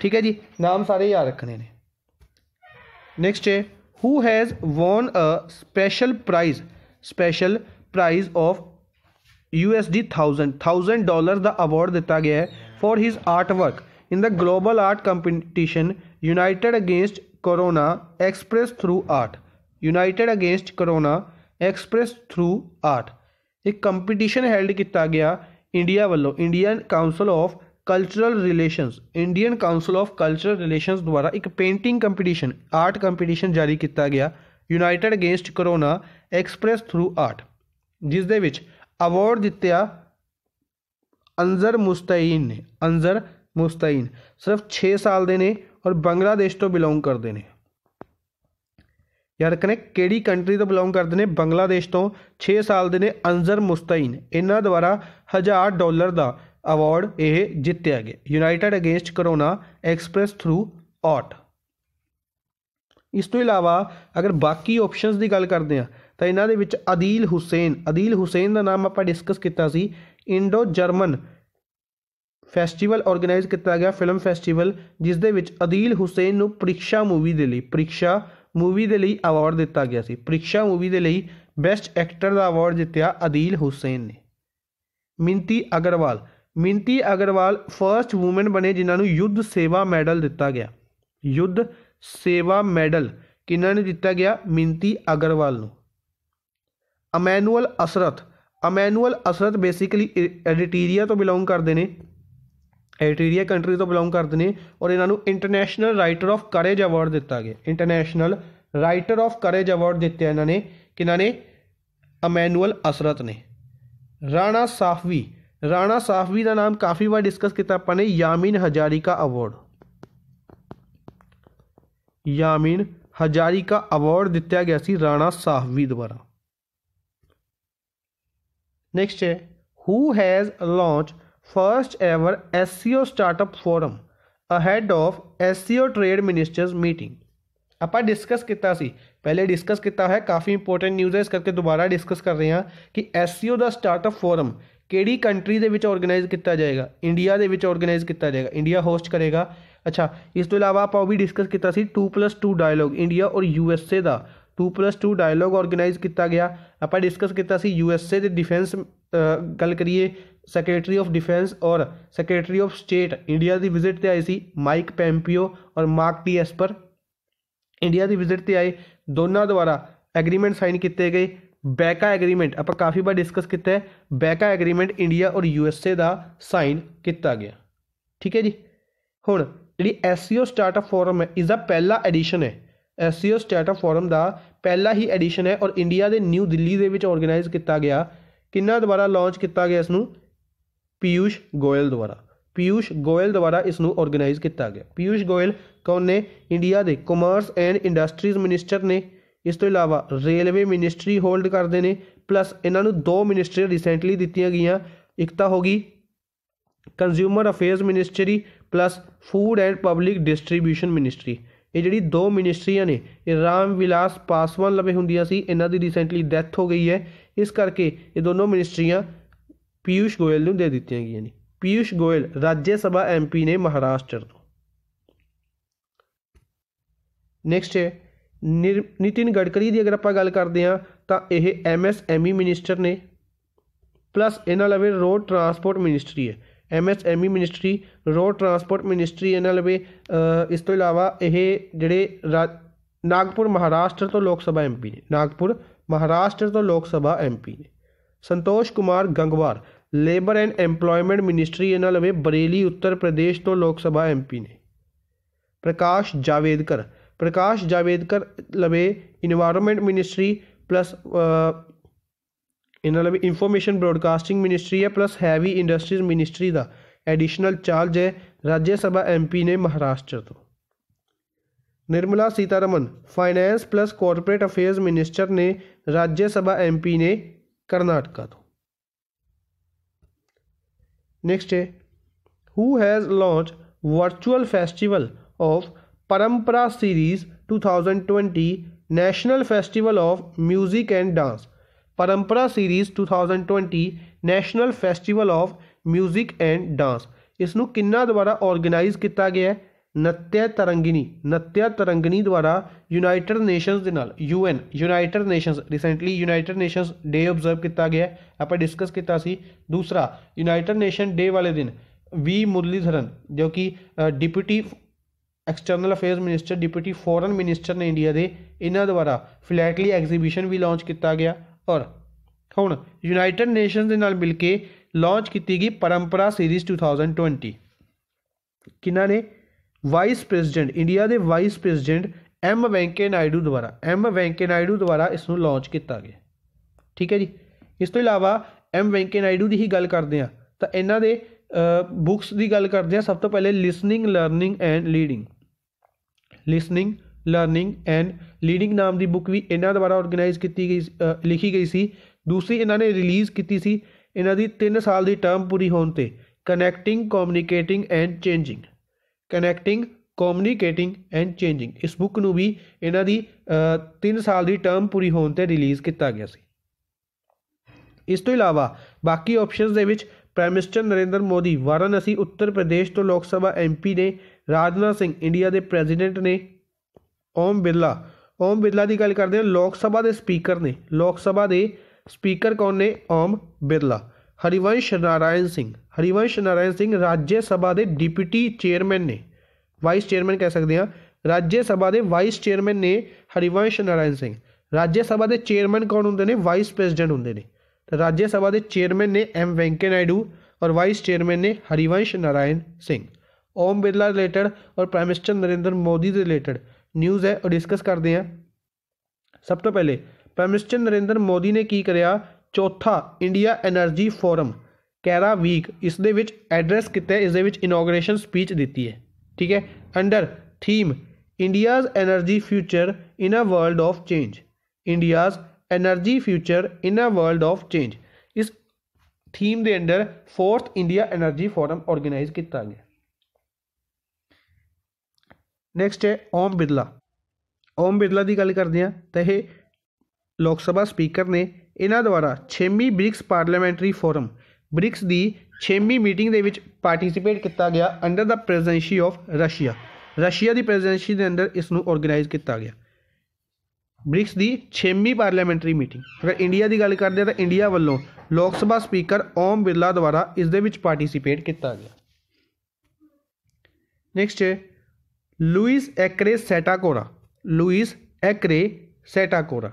ठीक है जी नाम सारे याद रखने ने नेक्स्ट है who has won a special prize special prize of U S D thousand thousand dollar the award दिता गया है for his art work in the global art competition united against corona express through art united against corona express through art एक competition held किया गया India वालों Indian council of cultural relations Indian council of cultural relations द्वारा एक painting competition art competition जारी किया गया united against corona express through art जिस अवार्ड जितया अंजर मुस्तैन ने अंजर मुस्तैन सिर्फ छे साल के ने और बंगलादेश तो बिलोंग करते हैं ਯਾਰ ਨੇ ਕਿਹੜੀ ਕੰਟਰੀ ਤੋਂ ਬਿਲੋਂਗ ਕਰਦੇ ਨੇ ਬੰਗਲਾਦੇਸ਼ ਤੋਂ 6 ਸਾਲ ਦੇ ਨੇ ਅੰਜ਼ਰ ਮੁਸਤੈਨ ਇਹਨਾਂ ਦੁਆਰਾ 1000 ਡਾਲਰ ਦਾ ਅਵਾਰਡ ਇਹ ਜਿੱਤਿਆ ਗਿਆ united against corona express through art ਇਸ ਤੋਂ ਇਲਾਵਾ ਅਗਰ ਬਾਕੀ ਆਪਸ਼ਨਸ ਦੀ ਗੱਲ ਕਰਦੇ ਆ ਤਾਂ ਇਹਨਾਂ ਦੇ ਵਿੱਚ ਅਦੀਲ ਹੁਸੈਨ ਅਦੀਲ ਹੁਸੈਨ ਦਾ ਨਾਮ ਆਪਾਂ ਡਿਸਕਸ ਕੀਤਾ ਸੀ ਇੰਡੋ ਜਰਮਨ ਫੈਸਟੀਵਲ ਆਰਗੇਨਾਈਜ਼ ਕੀਤਾ ਗਿਆ ਫਿਲਮ ਫੈਸਟੀਵਲ ਜਿਸ ਦੇ ਵਿੱਚ ਅਦੀਲ ਹੁਸੈਨ ਨੂੰ ਪ੍ਰੀਖਿਆ ਮੂਵੀ ਦੇ ਲਈ ਪ੍ਰੀਖਿਆ ਮੂਵੀ ਦੇ ਲਈ ਅਵਾਰਡ ਦਿੱਤਾ ਗਿਆ ਸੀ ਪ੍ਰੀਖਿਆ ਮੂਵੀ ਦੇ ਲਈ ਬੈਸਟ ਐਕਟਰ ਦਾ ਅਵਾਰਡ ਜਿੱਤਿਆ ਅਦੀਲ ਹੁਸੈਨ ਨੇ ਮਿੰਤੀ ਅਗਰਵਾਲ ਮਿੰਤੀ ਅਗਰਵਾਲ ਫਰਸਟ ਔਮਨ ਬਣੇ ਜਿਨ੍ਹਾਂ ਨੂੰ ਯੁੱਧ ਸੇਵਾ ਮੈਡਲ ਦਿੱਤਾ ਗਿਆ ਯੁੱਧ ਸੇਵਾ ਮੈਡਲ ਕਿਨਾਂ ਨੇ ਦਿੱਤਾ ਗਿਆ ਮਿੰਤੀ ਅਗਰਵਾਲ ਨੂੰ ਅਮੈਨੂਅਲ ਅਸਰਤ ਅਮੈਨੂਅਲ ਅਸਰਤ ਬੇਸਿਕਲੀ ਐਡੀਟਰੀਆ ਤੋਂ ਬਿਲੋਂਗ ਕਰਦੇ ਨੇ ਐਲਟੀਰੀਆ ਕੰਟਰੀ ਤੋਂ ਬਿਲੋਂਗ ਕਰਦੇ ਨੇ ਔਰ ਇਹਨਾਂ ਨੂੰ international writer of courage award ਦਿੱਤਾ ਗਿਆ international writer of courage award ਦਿੱਤੇ ਇਹਨਾਂ ਨੇ ਕਿਨਾਂ ਨੇ ਅਮੈਨੂਅਲ ਅਸਰਤ ਨੇ ਰਾਣਾ ਸਾਫਵੀ ਰਾਣਾ ਸਾਫਵੀ ਦਾ ਨਾਮ ਕਾਫੀ ਵਾਰ ਡਿਸਕਸ ਕੀਤਾ ਆਪਾਂ ਨੇ ਯਾਮਿਨ ਹਜ਼ਾਰਿਕਾ ਅਵਾਰਡ ਯਾਮਿਨ ਹਜ਼ਾਰਿਕਾ ਅਵਾਰਡ ਦਿੱਤਾ ਗਿਆ ਸੀ ਰਾਣਾ ਸਾਫਵੀ ਦੁਆਰਾ ਨੈਕਸਟ ਹੈ who has launch first ever S startup forum ahead of S C O trade minister meeting आप डिस्कस किया पहले डिस्कस किया है काफ़ी इंपोर्टेंट न्यूज़ है इस करके दोबारा डिस्कस कर रहे हैं कि एस सी ओ का स्टार्टअप फोरम कि कंट्री के ऑर्गेनाइज किया जाएगा इंडिया के ऑर्गेनाइज किया जाएगा इंडिया होस्ट करेगा अच्छा इस तो अलावा आप भी डिस्कस किया two plus two dialogue India और यू एस ए का two plus two dialogue organise किया गया आप डिस्कस किया यू एस ए डिफेंस गल करिए ਸੈਕਟਰੀ ਆਫ ਡਿਫੈਂਸ ਔਰ ਸੈਕਟਰੀ ਆਫ ਸਟੇਟ ਇੰਡੀਆ ਦੀ ਵਿਜ਼ਿਟ ਤੇ ਆਏ ਸੀ ਮਾਈਕ ਪੈਂਪੀਓ ਔਰ ਮਾਰਕ ਟੀ ਐਸਪਰ ਇੰਡੀਆ ਦੀ ਵਿਜ਼ਿਟ ਤੇ ਆਏ ਦੋਨਾਂ ਦੁਆਰਾ ਐਗਰੀਮੈਂਟ ਸਾਈਨ ਕੀਤੇ ਗਏ ਬੈਕਾ ਐਗਰੀਮੈਂਟ ਆਪਾਂ ਕਾਫੀ ਵਾਰ ਡਿਸਕਸ ਕੀਤਾ ਹੈ ਬੈਕਾ ਐਗਰੀਮੈਂਟ ਇੰਡੀਆ ਔਰ ਯੂ ਐਸ ਏ ਦਾ ਸਾਈਨ ਕੀਤਾ ਗਿਆ ਠੀਕ ਹੈ ਜੀ ਹੁਣ ਜਿਹੜੀ ਐਸਸੀਓ ਸਟਾਰਟਅਪ ਫੋਰਮ ਹੈ ਇਸ ਦਾ ਪਹਿਲਾ ਐਡੀਸ਼ਨ ਹੈ ਐਸਸੀਓ ਸਟਾਰਟਅਪ ਫੋਰਮ ਦਾ ਪਹਿਲਾ ਹੀ ਐਡੀਸ਼ਨ ਹੈ ਔਰ ਇੰਡੀਆ ਦੇ ਨਿਊ ਦਿੱਲੀ ਦੇ ਵਿੱਚ ਆਰਗੇਨਾਈਜ਼ ਕੀਤਾ ਗਿਆ ਕਿੰਨਾ ਦੁਬਾਰਾ ਲਾਂਚ ਕੀਤਾ ਗਿਆ ਇਸ ਨੂੰ ਪੀਯੂਸ਼ ਗੋਇਲ ਦੁਆਰਾ ਪੀਯੂਸ਼ ਗੋਇਲ ਦੁਆਰਾ ਇਸ ਨੂੰ ਆਰਗੇਨਾਈਜ਼ ਕੀਤਾ ਗਿਆ ਪੀਯੂਸ਼ ਗੋਇਲ ਕੌਣ ਨੇ ਇੰਡੀਆ ਦੇ ਕਮਰਸ ਐਂਡ ਇੰਡਸਟਰੀਜ਼ ਮਿਨਿਸਟਰ ਨੇ ਇਸ ਤੋਂ ਇਲਾਵਾ ਰੇਲਵੇ ਮਿਨਿਸਟਰੀ ਹੋਲਡ ਕਰਦੇ ਨੇ ਪਲੱਸ ਇਹਨਾਂ ਨੂੰ ਦੋ ਮਿਨਿਸਟਰੀ ਰੀਸੈਂਟਲੀ ਦਿੱਤੀਆਂ ਗਈਆਂ ਇੱਕ ਤਾਂ ਹੋ ਗਈ consumer affairs ministry plus food and public distribution ministry ਇਹ ਜਿਹੜੀ ਦੋ ਮਿਨਿਸਟਰੀਆਂ ਨੇ ਇਹ ਰਾਮ ਵਿਲਾਸ ਪਾਸਵਾਨ ਲਵੇ ਹੁੰਦੀਆਂ ਸੀ ਇਹਨਾਂ ਦੀ ਰੀਸੈਂਟਲੀ ਡੈਥ ਹੋ ਗਈ ਹੈ ਇਸ ਕਰਕੇ ਇਹ ਦੋਨੋਂ ਮਿਨਿਸਟਰੀਆਂ ਪੀਯੂਸ਼ ਗੋਇਲ ਨੂੰ ਦੇ ਦਿੱਤੀਆਂ ਗਈਆਂ ਨੇ ਪੀਯੂਸ਼ ਗੋਇਲ ਰਾਜ ਸਭਾ ਐਮਪੀ ਨੇ ਮਹਾਰਾਸ਼ਟਰ ਤੋਂ ਨੈਕਸਟ ਹੈ ਨਿਤਿਨ ਗਡਕਰੀ ਦੀ ਅਗਰ ਆਪਾਂ ਗੱਲ ਕਰਦੇ ਹਾਂ ਤਾਂ ਇਹ ਐਮਐਸਐਮਈ ਮਿਨਿਸਟਰ ਨੇ ਪਲੱਸ ਇਹਨਾਂ ਲਵੇ ਰੋਡ ਟਰਾਂਸਪੋਰਟ ਮਿਨਿਸਟਰੀ ਹੈ MSME ministry road transport ministry ਇਹਨਾਂ ਲਵੇ ਇਸ ਤੋਂ ਇਲਾਵਾ ਇਹ ਜਿਹੜੇ ਨਾਗਪੁਰ ਮਹਾਰਾਸ਼ਟਰ ਤੋਂ ਲੋਕ ਸਭਾ ਐਮਪੀ ਨੇ ਨਾਗਪੁਰ ਮਹਾਰਾਸ਼ਟਰ ਤੋਂ ਲੋਕ ਸਭਾ ਐਮਪੀ ਨੇ Santosh Kumar Gangwar labour and employment ministry इन्होंने लवे बरेली उत्तर प्रदेश तो लोग सभा एम पी ने प्रकाश जावेदकर प्रकाश जावेदकर लवे इनवायरमेंट मिनिस्ट्री प्लस इन्होंने लवे इंफॉर्मेशन ब्रॉडकास्टिंग मिनिस्ट्री है प्लस हैवी इंडस्ट्रीज मिनिस्ट्री का एडिशनल चार्ज है राज्यसभा एम पी ने महाराष्ट्र तो Nirmala Sitharaman finance plus corporate affair minister ने राज्यसभा एम पी ने कर्नाटका तो नेक्स्ट है who has launch virtual festival of Parampara series 2020 national festival of music and dance Parampara series 2020 national festival of music and dance इसनों कि द्वारा ऑर्गेनाइज किया गया है ਨੱਤਿਆ ਤਰੰਗਿਨੀ ਨੱਤਿਆ ਤਰੰਗਿਨੀ ਦੁਆਰਾ ਯੂਨਾਈਟਿਡ ਨੇਸ਼ਨਸ ਦੇ ਨਾਲ UN United Nations recently United Nations day observe ਕੀਤਾ ਗਿਆ ਆਪਾਂ ਡਿਸਕਸ ਕੀਤਾ ਸੀ ਦੂਸਰਾ ਯੂਨਾਈਟਿਡ ਨੇਸ਼ਨ ਡੇ ਵਾਲੇ ਦਿਨ ਵੀ ਮੁਰਲੀਧਰਨ ਜੋ ਕਿ deputy external affairs minister deputy foreign minister ਨੇ ਇੰਡੀਆ ਦੇ ਇਹਨਾਂ ਦੁਆਰਾ ਫਲੈਟਲੀ ਐਗਜ਼ੀਬਿਸ਼ਨ ਵੀ ਲਾਂਚ ਕੀਤਾ ਗਿਆ ਔਰ ਹੁਣ ਯੂਨਾਈਟਿਡ ਨੇਸ਼ਨਸ ਦੇ ਨਾਲ ਮਿਲ ਕੇ ਲਾਂਚ ਕੀਤੀ ਗਈ ਪਰੰਪਰਾ ਸੀਰੀਜ਼ 2020 ਕਿਨਾਂ ਨੇ ਵਾਈਸ ਪ੍ਰੈਜ਼ੀਡੈਂਟ ਇੰਡੀਆ ਦੇ vice president M Venkaiah Naidu ਦੁਆਰਾ ਐਮ ਵੈਂਕੇ ਨਾਇਡੂ ਦੁਆਰਾ ਇਸ ਨੂੰ ਲਾਂਚ ਕੀਤਾ ਗਿਆ ਠੀਕ ਹੈ ਜੀ ਇਸ ਤੋਂ ਇਲਾਵਾ ਐਮ ਵੈਂਕੇ ਨਾਇਡੂ ਦੀ ਹੀ ਗੱਲ ਕਰਦੇ ਆ ਤਾਂ ਇਹਨਾਂ ਦੇ ਬੁੱਕਸ ਦੀ ਗੱਲ ਕਰਦੇ ਆ ਸਭ ਤੋਂ ਪਹਿਲੇ listening learning and leading listening learning and leading ਨਾਮ ਦੀ ਬੁੱਕ ਵੀ ਇਹਨਾਂ ਦੁਆਰਾ ਆਰਗੇਨਾਈਜ਼ ਕੀਤੀ ਗਈ ਲਿਖੀ ਗਈ ਸੀ ਦੂਸਰੀ ਇਹਨਾਂ ਨੇ ਰਿਲੀਜ਼ ਕੀਤੀ ਸੀ ਇਹਨਾਂ ਦੀ 3 ਸਾਲ ਦੀ ਟਰਮ ਪੂਰੀ ਹੋਣ ਤੇ connecting communicating and changing connecting communicating and changing ਇਸ ਬੁੱਕ ਨੂੰ ਵੀ ਇਹਨਾਂ ਦੀ 3 ਸਾਲ ਦੀ ਟਰਮ ਪੂਰੀ ਹੋਣ ਤੇ ਰਿਲੀਜ਼ ਕੀਤਾ ਗਿਆ ਸੀ ਇਸ ਤੋਂ ਇਲਾਵਾ ਬਾਕੀ ਆਪਸ਼ਨਸ ਦੇ ਵਿੱਚ ਪ੍ਰਾਈਮ ਮਿਨਿਸਟਰ ਨਰਿੰਦਰ ਮੋਦੀ ਵਾਰਾਣਸੀ ਉੱਤਰ ਪ੍ਰਦੇਸ਼ ਤੋਂ ਲੋਕ ਸਭਾ ਐਮਪੀ ਨੇ ਰਾਜਨਾਥ ਸਿੰਘ ਇੰਡੀਆ ਦੇ ਪ੍ਰੈਜ਼ੀਡੈਂਟ ਨੇ ਓਮ ਬਿਰਲਾ ਓਮ ਬਿਰਲਾ ਦੀ ਗੱਲ ਕਰਦੇ ਹਾਂ ਲੋਕ ਸਭਾ ਦੇ ਸਪੀਕਰ ਨੇ ਲੋਕ ਸਭਾ ਦੇ ਸਪੀਕਰ ਕੌਣ ਨੇ ਓਮ ਬਿਰਲਾ ਹਰੀਵੰਸ਼ ਨਾਰਾਇਣ ਸਿੰਘ ਹਰੀਵੰਸ਼ ਨਾਰਾਇਣ ਸਿੰਘ ਰਾਜ ਸਭਾ ਦੇ ਡਿਪਟੀ ਚੇਅਰਮੈਨ ਨੇ ਵਾਈਸ ਚੇਅਰਮੈਨ ਕਹਿ ਸਕਦੇ ਹਾਂ ਰਾਜ ਸਭਾ ਦੇ ਵਾਈਸ ਚੇਅਰਮੈਨ ਨੇ ਹਰੀਵੰਸ਼ ਨਾਰਾਇਣ ਸਿੰਘ ਰਾਜ ਸਭਾ ਦੇ ਚੇਅਰਮੈਨ ਕੌਣ ਹੁੰਦੇ ਨੇ ਵਾਈਸ ਪ੍ਰੈਜ਼ੀਡੈਂਟ ਹੁੰਦੇ ਨੇ ਤਾਂ ਰਾਜ ਸਭਾ ਦੇ ਚੇਅਰਮੈਨ ਨੇ ਐਮ ਵੈਂਕੇ ਨਾਇਡੂ ਔਰ ਵਾਈਸ ਚੇਅਰਮੈਨ ਨੇ ਹਰੀਵੰਸ਼ ਨਾਰਾਇਣ ਸਿੰਘ ਓਮ ਬਿਰਲਾ ਰਿਲੇਟਡ ਔਰ ਪ੍ਰਾਈਮ ਮਿਨਿਸਟਰ ਨਰਿੰਦਰ ਮੋਦੀ ਦੇ ਰਿਲੇਟਡ ਨਿਊਜ਼ ਹੈ ਉਹ ਡਿਸਕਸ ਕਰਦੇ ਹਾਂ ਸਭ ਤੋਂ ਪਹਿਲੇ ਪ੍ਰਾਈਮ ਮਿਨਿਸਟਰ ਨਰਿੰਦਰ ਮੋਦੀ ਨੇ ਕੀ ਕਰਿਆ ਚੌਥਾ India energy forum CERA week ਇਸ ਦੇ ਵਿੱਚ ਐਡਰੈਸ ਕੀਤਾ ਇਸ ਦੇ ਵਿੱਚ ਇਨੋਗ੍ਰੇਸ਼ਨ ਸਪੀਚ ਦਿੱਤੀ ਹੈ ਠੀਕ ਹੈ under theme India's energy future in a world of change India's energy future in a world of change ਇਸ ਥੀਮ ਦੇ under 4th India energy forum organise ਕੀਤਾ ਗਿਆ ਨੈਕਸਟ ਹੈ ਓਮ ਬਿਦਲਾ ਓਮ ਬਿਦਲਾ ਦੀ ਗੱਲ ਕਰਦੇ ਹਾਂ ਤਾਂ ਇਹ ਲੋਕ ਸਭਾ ਸਪੀਕਰ ਨੇ ਇਹਨਾਂ ਦੁਆਰਾ 6ਵੀਂ ਬ੍ਰਿਕਸ ਪਾਰਲੀਮੈਂਟਰੀ ਫੋਰਮ ਬ੍ਰਿਕਸ ਦੀ 6ਵੀਂ ਮੀਟਿੰਗ ਦੇ ਵਿੱਚ ਪਾਰਟਿਸਿਪੇਟ ਕੀਤਾ ਗਿਆ under the presidency of Russia Russia ਦੀ ਪ੍ਰੈਜ਼ੈਂਸੀ ਦੇ ਅੰਦਰ ਇਸ ਨੂੰ ਆਰਗੇਨਾਈਜ਼ ਕੀਤਾ ਗਿਆ ਬ੍ਰਿਕਸ ਦੀ 6ਵੀਂ ਪਾਰਲੀਮੈਂਟਰੀ ਮੀਟਿੰਗ ਅਗਰ ਇੰਡੀਆ ਦੀ ਗੱਲ ਕਰਦੇ ਤਾਂ ਇੰਡੀਆ ਵੱਲੋਂ ਲੋਕ ਸਭਾ ਸਪੀਕਰ ਓਮ ਬਿਰਲਾ ਦੁਆਰਾ ਇਸ ਦੇ ਵਿੱਚ ਪਾਰਟਿਸਿਪੇਟ ਕੀਤਾ ਗਿਆ ਨੈਕਸਟ ਹੈ ਲੂਇਸ ਐਕਰੇ ਸੈਟਾਕੋਰਾ ਲੂਇਸ ਐਕਰੇ ਸੈਟਾਕੋਰਾ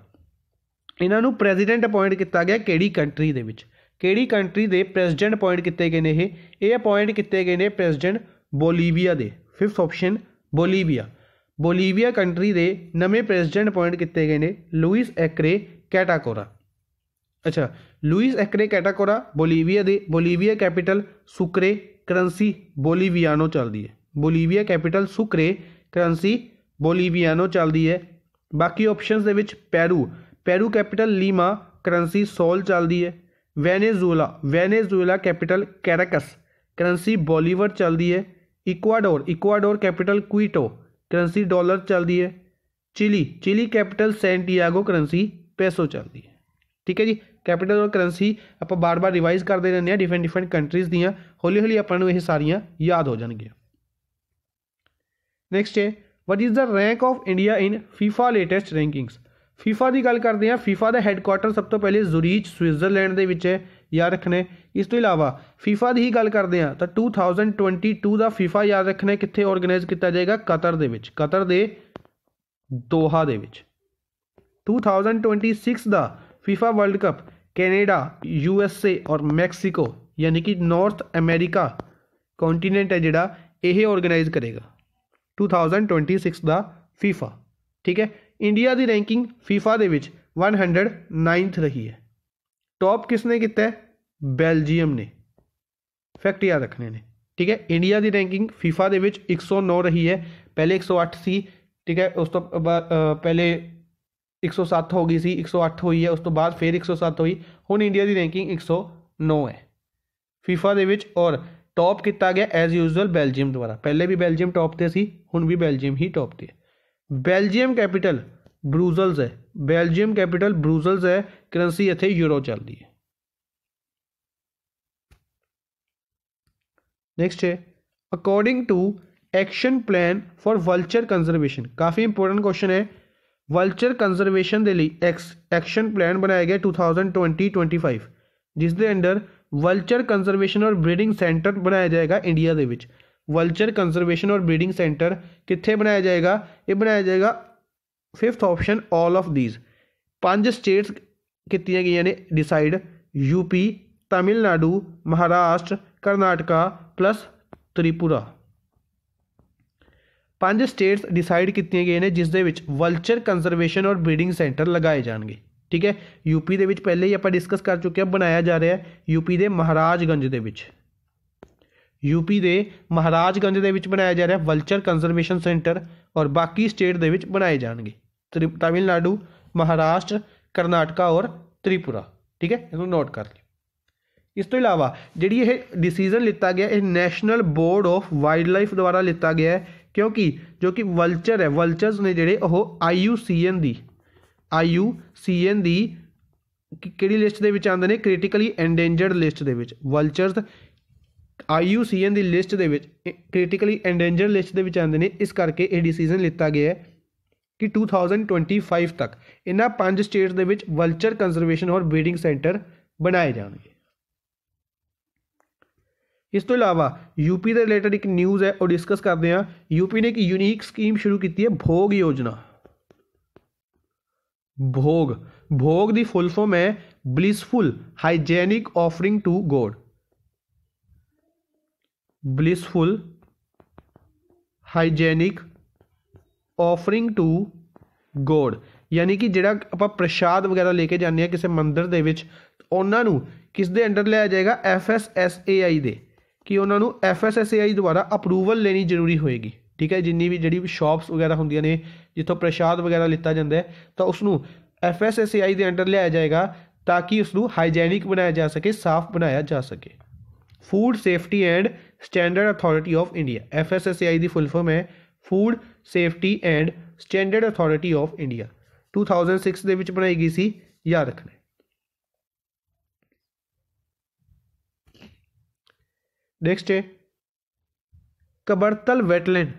ਇਹਨਾਂ ਨੂੰ ਪ੍ਰੈਜ਼ੀਡੈਂਟ ਅਪਾਇੰਟ ਕੀਤਾ ਗਿਆ ਕਿਹੜੀ ਕੰਟਰੀ ਦੇ ਵਿੱਚ ਕਿਹੜੀ ਕੰਟਰੀ ਦੇ ਪ੍ਰੈਜ਼ੀਡੈਂਟ ਅਪਾਇੰਟ ਕੀਤੇ ਗਏ ਨੇ ਇਹ ਇਹ ਅਪਾਇੰਟ ਕੀਤੇ ਗਏ ਨੇ ਪ੍ਰੈਜ਼ੀਡੈਂਟ ਬੋਲੀਵੀਆ ਦੇ fifth option Bolivia Bolivia country ਦੇ ਨਵੇਂ ਪ੍ਰੈਜ਼ੀਡੈਂਟ ਅਪਾਇੰਟ ਕੀਤੇ ਗਏ ਨੇ ਲੂਇਸ ਐਕਰੇ ਕੈਟਾਕੋਰਾ ਅੱਛਾ ਲੂਇਸ ਐਕਰੇ ਕੈਟਾਕੋਰਾ ਬੋਲੀਵੀਆ ਦੇ Bolivia capital Sucre currency Boliviano ਚੱਲਦੀ ਹੈ Bolivia capital Sucre currency Boliviano ਚੱਲਦੀ ਹੈ ਬਾਕੀ ਆਪਸ਼ਨਸ ਦੇ ਵਿੱਚ Peru Peru capital Lima currency sol चलती है Venezuela Venezuela capital Caracas currency bolivar चलती है Ecuador Ecuador capital Quito currency dollar चलती है Chile Chile capital Santiago currency peso चलती है ठीक है जी कैपिटल और करंसी आप बार बार रिवाइज़ करते रहने डिफरेंट डिफरेंट कंट्रीज़ दियाँ हौली हौली अपन यह सारिया याद हो जाएगी नैक्सट है what is the rank of India in FIFA latest rankings FIFA ਦੀ ਗੱਲ ਕਰਦੇ ਹਾਂ ਫੀਫਾ ਦਾ ਹੈੱਡਕੁਆਟਰ ਸਭ ਤੋਂ ਪਹਿਲੇ ਜ਼ੁਰੀਚ ਸਵਿਟਜ਼ਰਲੈਂਡ ਦੇ ਵਿੱਚ ਹੈ ਯਾਦ ਰੱਖਣੇ ਇਸ ਤੋਂ ਇਲਾਵਾ ਫੀਫਾ ਦੀ ਹੀ ਗੱਲ ਕਰਦੇ ਹਾਂ ਤਾਂ 2022 ਦਾ ਫੀਫਾ ਯਾਦ ਰੱਖਣੇ ਕਿੱਥੇ ਆਰਗੇਨਾਈਜ਼ ਕੀਤਾ ਜਾਏਗਾ ਕਤਰ ਦੇ ਵਿੱਚ ਕਤਰ ਦੇ ਦੋਹਾ ਦੇ ਵਿੱਚ 2026 ਦਾ FIFA World Cup Canada U S A ਔਰ ਮੈਕਸੀਕੋ ਯਾਨੀ ਕਿ ਨਾਰਥ ਅਮਰੀਕਾ ਕੰਟੀਨੈਂਟ ਹੈ ਜਿਹੜਾ ਇਹ ਆਰਗੇਨਾਈਜ਼ ਕਰੇਗਾ 2026 ਦਾ ਫੀਫਾ ਠੀਕ ਹੈ की रैंकिंग फीफा के वन हंड्रड नाइनथ रही है टॉप किसने किता है बेलजीयम ने फैक्ट याद रखने ने ठीक है इंडिया की रैंकिंग फीफा के सौ नौ रही है पहले एक सौ अठ सी ठीक है उस तो पहले सत्त हो गई सी अठ हुई है उस तो बाद फिर एक सौ सत्त हुई हूँ इंडिया की रैंकिंग नौ है फीफा के और टॉप किया गया एज यूजल बेल्जियम द्वारा पहले भी बेल्जियम टॉप से सी हूँ भी बेलजियम ही टॉप से है बेल्जियम कैपिटल ब्रूजल्स है बेल्जियम कैपिटल ब्रूजल्स है करंसी इतने यूरो चलती है नेक्स्ट है according to action plan for vulture conservation काफ़ी इंपोर्टेंट क्वेश्चन है वल्चर कंजरवेशन दे एक्शन प्लान बनाया गया two thousand twenty twenty five जिसके अंडर वल्चर कंजरवेशन और ब्रीडिंग सेंटर बनाया जाएगा इंडिया के ਵਲਚਰ ਕੰਜ਼ਰਵੇਸ਼ਨ ਔਰ ਬਰੀਡਿੰਗ ਸੈਂਟਰ ਕਿੱਥੇ ਬਣਾਇਆ ਜਾਏਗਾ ਇਹ ਬਣਾਇਆ ਜਾਏਗਾ 5th ਆਪਸ਼ਨ 올 ਆਫ ਥੀਸ ਪੰਜ ਸਟੇਟਸ ਕੀਤੀਆਂ ਗਈਆਂ ਨੇ decide UP Tamil Nadu Maharashtra Karnataka plus Tripura ਪੰਜ ਸਟੇਟਸ ਡਿਸਾਈਡ ਕੀਤੀਆਂ ਗਈਆਂ ਨੇ ਜਿਸ ਦੇ ਵਿੱਚ ਵਲਚਰ ਕੰਜ਼ਰਵੇਸ਼ਨ ਔਰ ਬਰੀਡਿੰਗ ਸੈਂਟਰ ਲਗਾਏ ਜਾਣਗੇ ਠੀਕ ਹੈ ਯੂਪੀ ਦੇ ਵਿੱਚ ਪਹਿਲੇ ਹੀ ਆਪਾਂ ਡਿਸਕਸ ਕਰ ਚੁੱਕੇ ਹਾਂ ਬਣਾਇਆ ਜਾ ਰਿਹਾ ਹੈ ਯੂਪੀ ਦੇ ਮਹਾਰਾਜਗੰਜ ਦੇ ਵਿੱਚ ਯੂਪੀ ਦੇ ਮਹਾਰਾਜਗੰਜ ਦੇ ਵਿੱਚ ਬਣਾਇਆ ਜਾ ਰਿਹਾ ਵਲਚਰ ਕੰਜ਼ਰਵੇਸ਼ਨ ਸੈਂਟਰ ਔਰ ਬਾਕੀ ਸਟੇਟ ਦੇ ਵਿੱਚ ਬਣਾਏ ਜਾਣਗੇ ਤਾਮਿਲਨਾਡੂ ਮਹਾਰਾਸ਼ਟਰ ਕਰਨਾਟਕਾ ਔਰ ਤ੍ਰਿਪੁਰਾ ਠੀਕ ਹੈ ਇਹਨੂੰ ਨੋਟ ਕਰ ਲਿਓ ਇਸ ਤੋਂ ਇਲਾਵਾ ਜਿਹੜੀ ਇਹ ਡਿਸੀਜਨ ਲਿੱਤਾ ਗਿਆ ਇਹ national board of wildlife ਦੁਆਰਾ ਲਿੱਤਾ ਗਿਆ ਹੈ ਕਿਉਂਕਿ ਜੋ ਕਿ ਵਲਚਰ ਹੈ ਵਲਚਰਸ ਨੇ ਜਿਹੜੇ ਉਹ IUCN ਦੀ IUCN ਦੀ ਕਿਹੜੀ ਲਿਸਟ ਦੇ ਵਿੱਚ ਆਉਂਦੇ ਨੇ ਕ੍ਰਿਟੀਕਲੀ ਐਂਡੇਂਜਰਡ ਲਿਸਟ ਦੇ ਵਿੱਚ ਵਲਚਰਸ IUCN ਦੀ ਲਿਸਟ ਦੇ ਵਿੱਚ ਕ੍ਰਿਟੀਕਲੀ ਐਂਡੇਂਜਰ ਲਿਸਟ ਦੇ ਵਿੱਚ ਆਉਂਦੇ ਨੇ ਇਸ ਕਰਕੇ ਇਹ ਡਿਸੀਜਨ ਲਿੱਤਾ ਗਿਆ ਹੈ ਕਿ 2025 ਤੱਕ ਇਹਨਾਂ ਪੰਜ ਸਟੇਟਸ ਦੇ ਵਿੱਚ ਵਲਚਰ ਕੰਜ਼ਰਵੇਸ਼ਨ ਔਰ ਬਰੀਡਿੰਗ ਸੈਂਟਰ ਬਣਾਏ ਜਾਣਗੇ ਇਸ ਤੋਂ ਇਲਾਵਾ ਯੂਪੀ ਦੇ ਰਿਲੇਟਡ ਇੱਕ ਨਿਊਜ਼ ਹੈ ਉਹ ਡਿਸਕਸ ਕਰਦੇ ਹਾਂ ਯੂਪੀ ਨੇ ਇੱਕ ਯੂਨੀਕ ਸਕੀਮ ਸ਼ੁਰੂ ਕੀਤੀ ਹੈ ਭੋਗ ਯੋਜਨਾ ਭੋਗ ਭੋਗ ਦੀ ਫੁੱਲ ਫਾਰਮ ਹੈ blissful hygienic offering to God blissful hygienic offering to God ਯਾਨੀ ਕਿ ਜਿਹੜਾ ਆਪਾਂ ਪ੍ਰਸ਼ਾਦ ਵਗੈਰਾ ਲੈ ਕੇ ਜਾਂਦੇ ਆ ਕਿਸੇ ਮੰਦਿਰ ਦੇ ਵਿੱਚ ਉਹਨਾਂ ਨੂੰ ਕਿਸ ਦੇ ਅੰਡਰ ਲਿਆ ਜਾਏਗਾ FSSAI ਦੇ ਕਿ ਉਹਨਾਂ ਨੂੰ FSSAI ਦੁਆਰਾ ਅਪਰੂਵਲ ਲੈਣੀ ਜ਼ਰੂਰੀ ਹੋਏਗੀ ਠੀਕ ਹੈ ਜਿੰਨੀ ਵੀ ਜਿਹੜੀ ਵੀ ਸ਼ਾਪਸ ਵਗੈਰਾ ਹੁੰਦੀਆਂ ਨੇ ਜਿੱਥੋਂ ਪ੍ਰਸ਼ਾਦ ਵਗੈਰਾ ਲਿੱਤਾ ਜਾਂਦਾ ਤਾਂ ਉਸ ਨੂੰ FSSAI ਦੇ ਅੰਡਰ ਲਿਆ ਜਾਏਗਾ ਤਾਂ ਕਿ ਉਸ ਨੂੰ ਹਾਈਜੈਨਿਕ ਬਣਾਇਆ ਜਾ ਸਕੇ ਸਾਫ਼ ਬਣਾਇਆ ਜਾ ਸਕੇ food safety and standard authority of India F S S A I दी फुल फॉर्म है food safety and standard authority of India two thousand six बनाई गई सी याद रखना नैक्सट है कबरतल वैटलैंड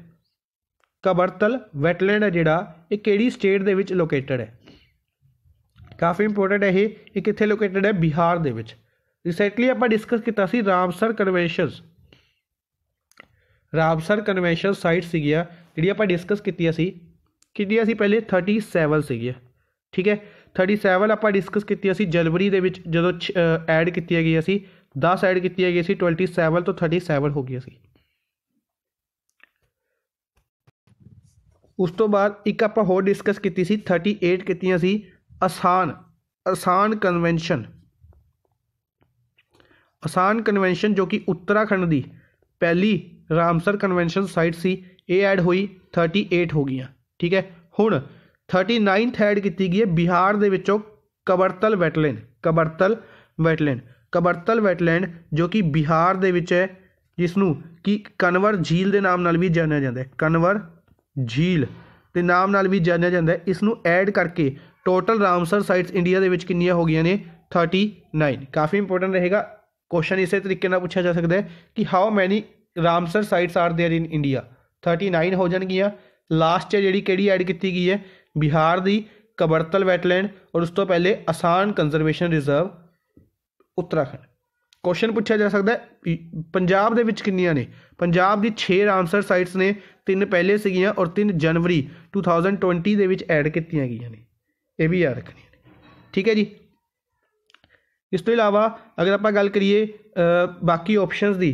कबरतल वैटलैंड है जोड़ा ये कि स्टेट लोकेटड है काफ़ी इंपोर्टेंट है ये कितने लोकेटड है बिहार के रिसेंटली आप डिस्कस किया Ramsar convention Ramsar convention site से जी आप डिस्कस की सी पहले थर्टी सैवन सी ठीक है थर्टी सैवन आप डिस्कस की जनवरी के जो छ ऐड की गई सी दस एड की गई सी ट्वेंटी सैवन तो थर्टी सैवन हो गई सी उस तो बाद एक आप होर डिस्कस की थर्टी एट कितिया आसान आसान कन्वेंशन ਆਸਾਨ ਕਨਵੈਨਸ਼ਨ ਜੋ ਕਿ ਉੱਤਰਾਖੰਡ ਦੀ ਪਹਿਲੀ ਰਾਮਸਰ ਕਨਵੈਨਸ਼ਨ ਸਾਈਟ ਸੀ ਇਹ ਐਡ ਹੋਈ 38 ਹੋ ਗਈਆਂ ਠੀਕ ਹੈ ਹੁਣ 39th ਐਡ ਕੀਤੀ ਗਈ ਹੈ ਬਿਹਾਰ ਦੇ ਵਿੱਚੋਂ Kabartal wetland Kabartal wetland Kabartal wetland ਜੋ ਕਿ ਬਿਹਾਰ ਦੇ ਵਿੱਚ ਹੈ ਜਿਸ ਨੂੰ ਕਿ ਕਨਵਰ ਝੀਲ ਦੇ ਨਾਮ ਨਾਲ ਵੀ ਜਾਣਿਆ ਜਾਂਦਾ ਹੈ ਕਨਵਰ ਝੀਲ ਦੇ ਨਾਮ ਨਾਲ ਵੀ ਜਾਣਿਆ ਜਾਂਦਾ ਹੈ ਇਸ ਨੂੰ ਐਡ ਕਰਕੇ ਟੋਟਲ ਰਾਮਸਰ ਸਾਈਟਸ ਇੰਡੀਆ ਦੇ ਵਿੱਚ ਕਿੰਨੀਆਂ ਹੋ ਗਈਆਂ ਨੇ 39 ਕਾਫੀ ਇੰਪੋਰਟੈਂਟ ਰਹੇਗਾ ਕੁਐਸਚਨ ਇਸੇ ਤਰੀਕੇ ਨਾਲ ਪੁੱਛਿਆ ਜਾ ਸਕਦਾ ਹੈ ਕਿ how many Ramsar sites are there in India 39 ਹੋ ਜਾਣਗੀਆਂ ਲਾਸਟ ਜਿਹੜੀ ਕਿਹੜੀ ਐਡ ਕੀਤੀ ਗਈ ਹੈ ਬਿਹਾਰ ਦੀ ਕਬਰਤਲ ਵੈਟਲੈਂਡ ਔਰ ਉਸ ਤੋਂ ਪਹਿਲੇ ਆਸਾਨ ਕੰਜ਼ਰਵੇਸ਼ਨ ਰਿਜ਼ਰਵ ਉੱਤਰਾਖੰਡ ਕੁਐਸਚਨ ਪੁੱਛਿਆ ਜਾ ਸਕਦਾ ਹੈ ਪੰਜਾਬ ਦੇ ਵਿੱਚ ਕਿੰਨੀਆਂ ਨੇ ਪੰਜਾਬ ਦੀ 6 ਰਾਮਸਰ ਸਾਈਟਸ ਨੇ ਤਿੰਨ ਪਹਿਲੇ ਸੀਗੀਆਂ ਔਰ ਤਿੰਨ ਜਨਵਰੀ 2020 ਦੇ ਵਿੱਚ ਐਡ ਕੀਤੀਆਂ ਗਈਆਂ ਨੇ ਇਹ ਵੀ ਯਾਦ ਰੱਖਣੀ ਠੀਕ ਹੈ ਜੀ ਇਸ ਤੋਂ ਇਲਾਵਾ ਅਗਰ ਆਪਾਂ ਗੱਲ ਕਰੀਏ ਬਾਕੀ ਆਪਸ਼ਨਸ ਦੀ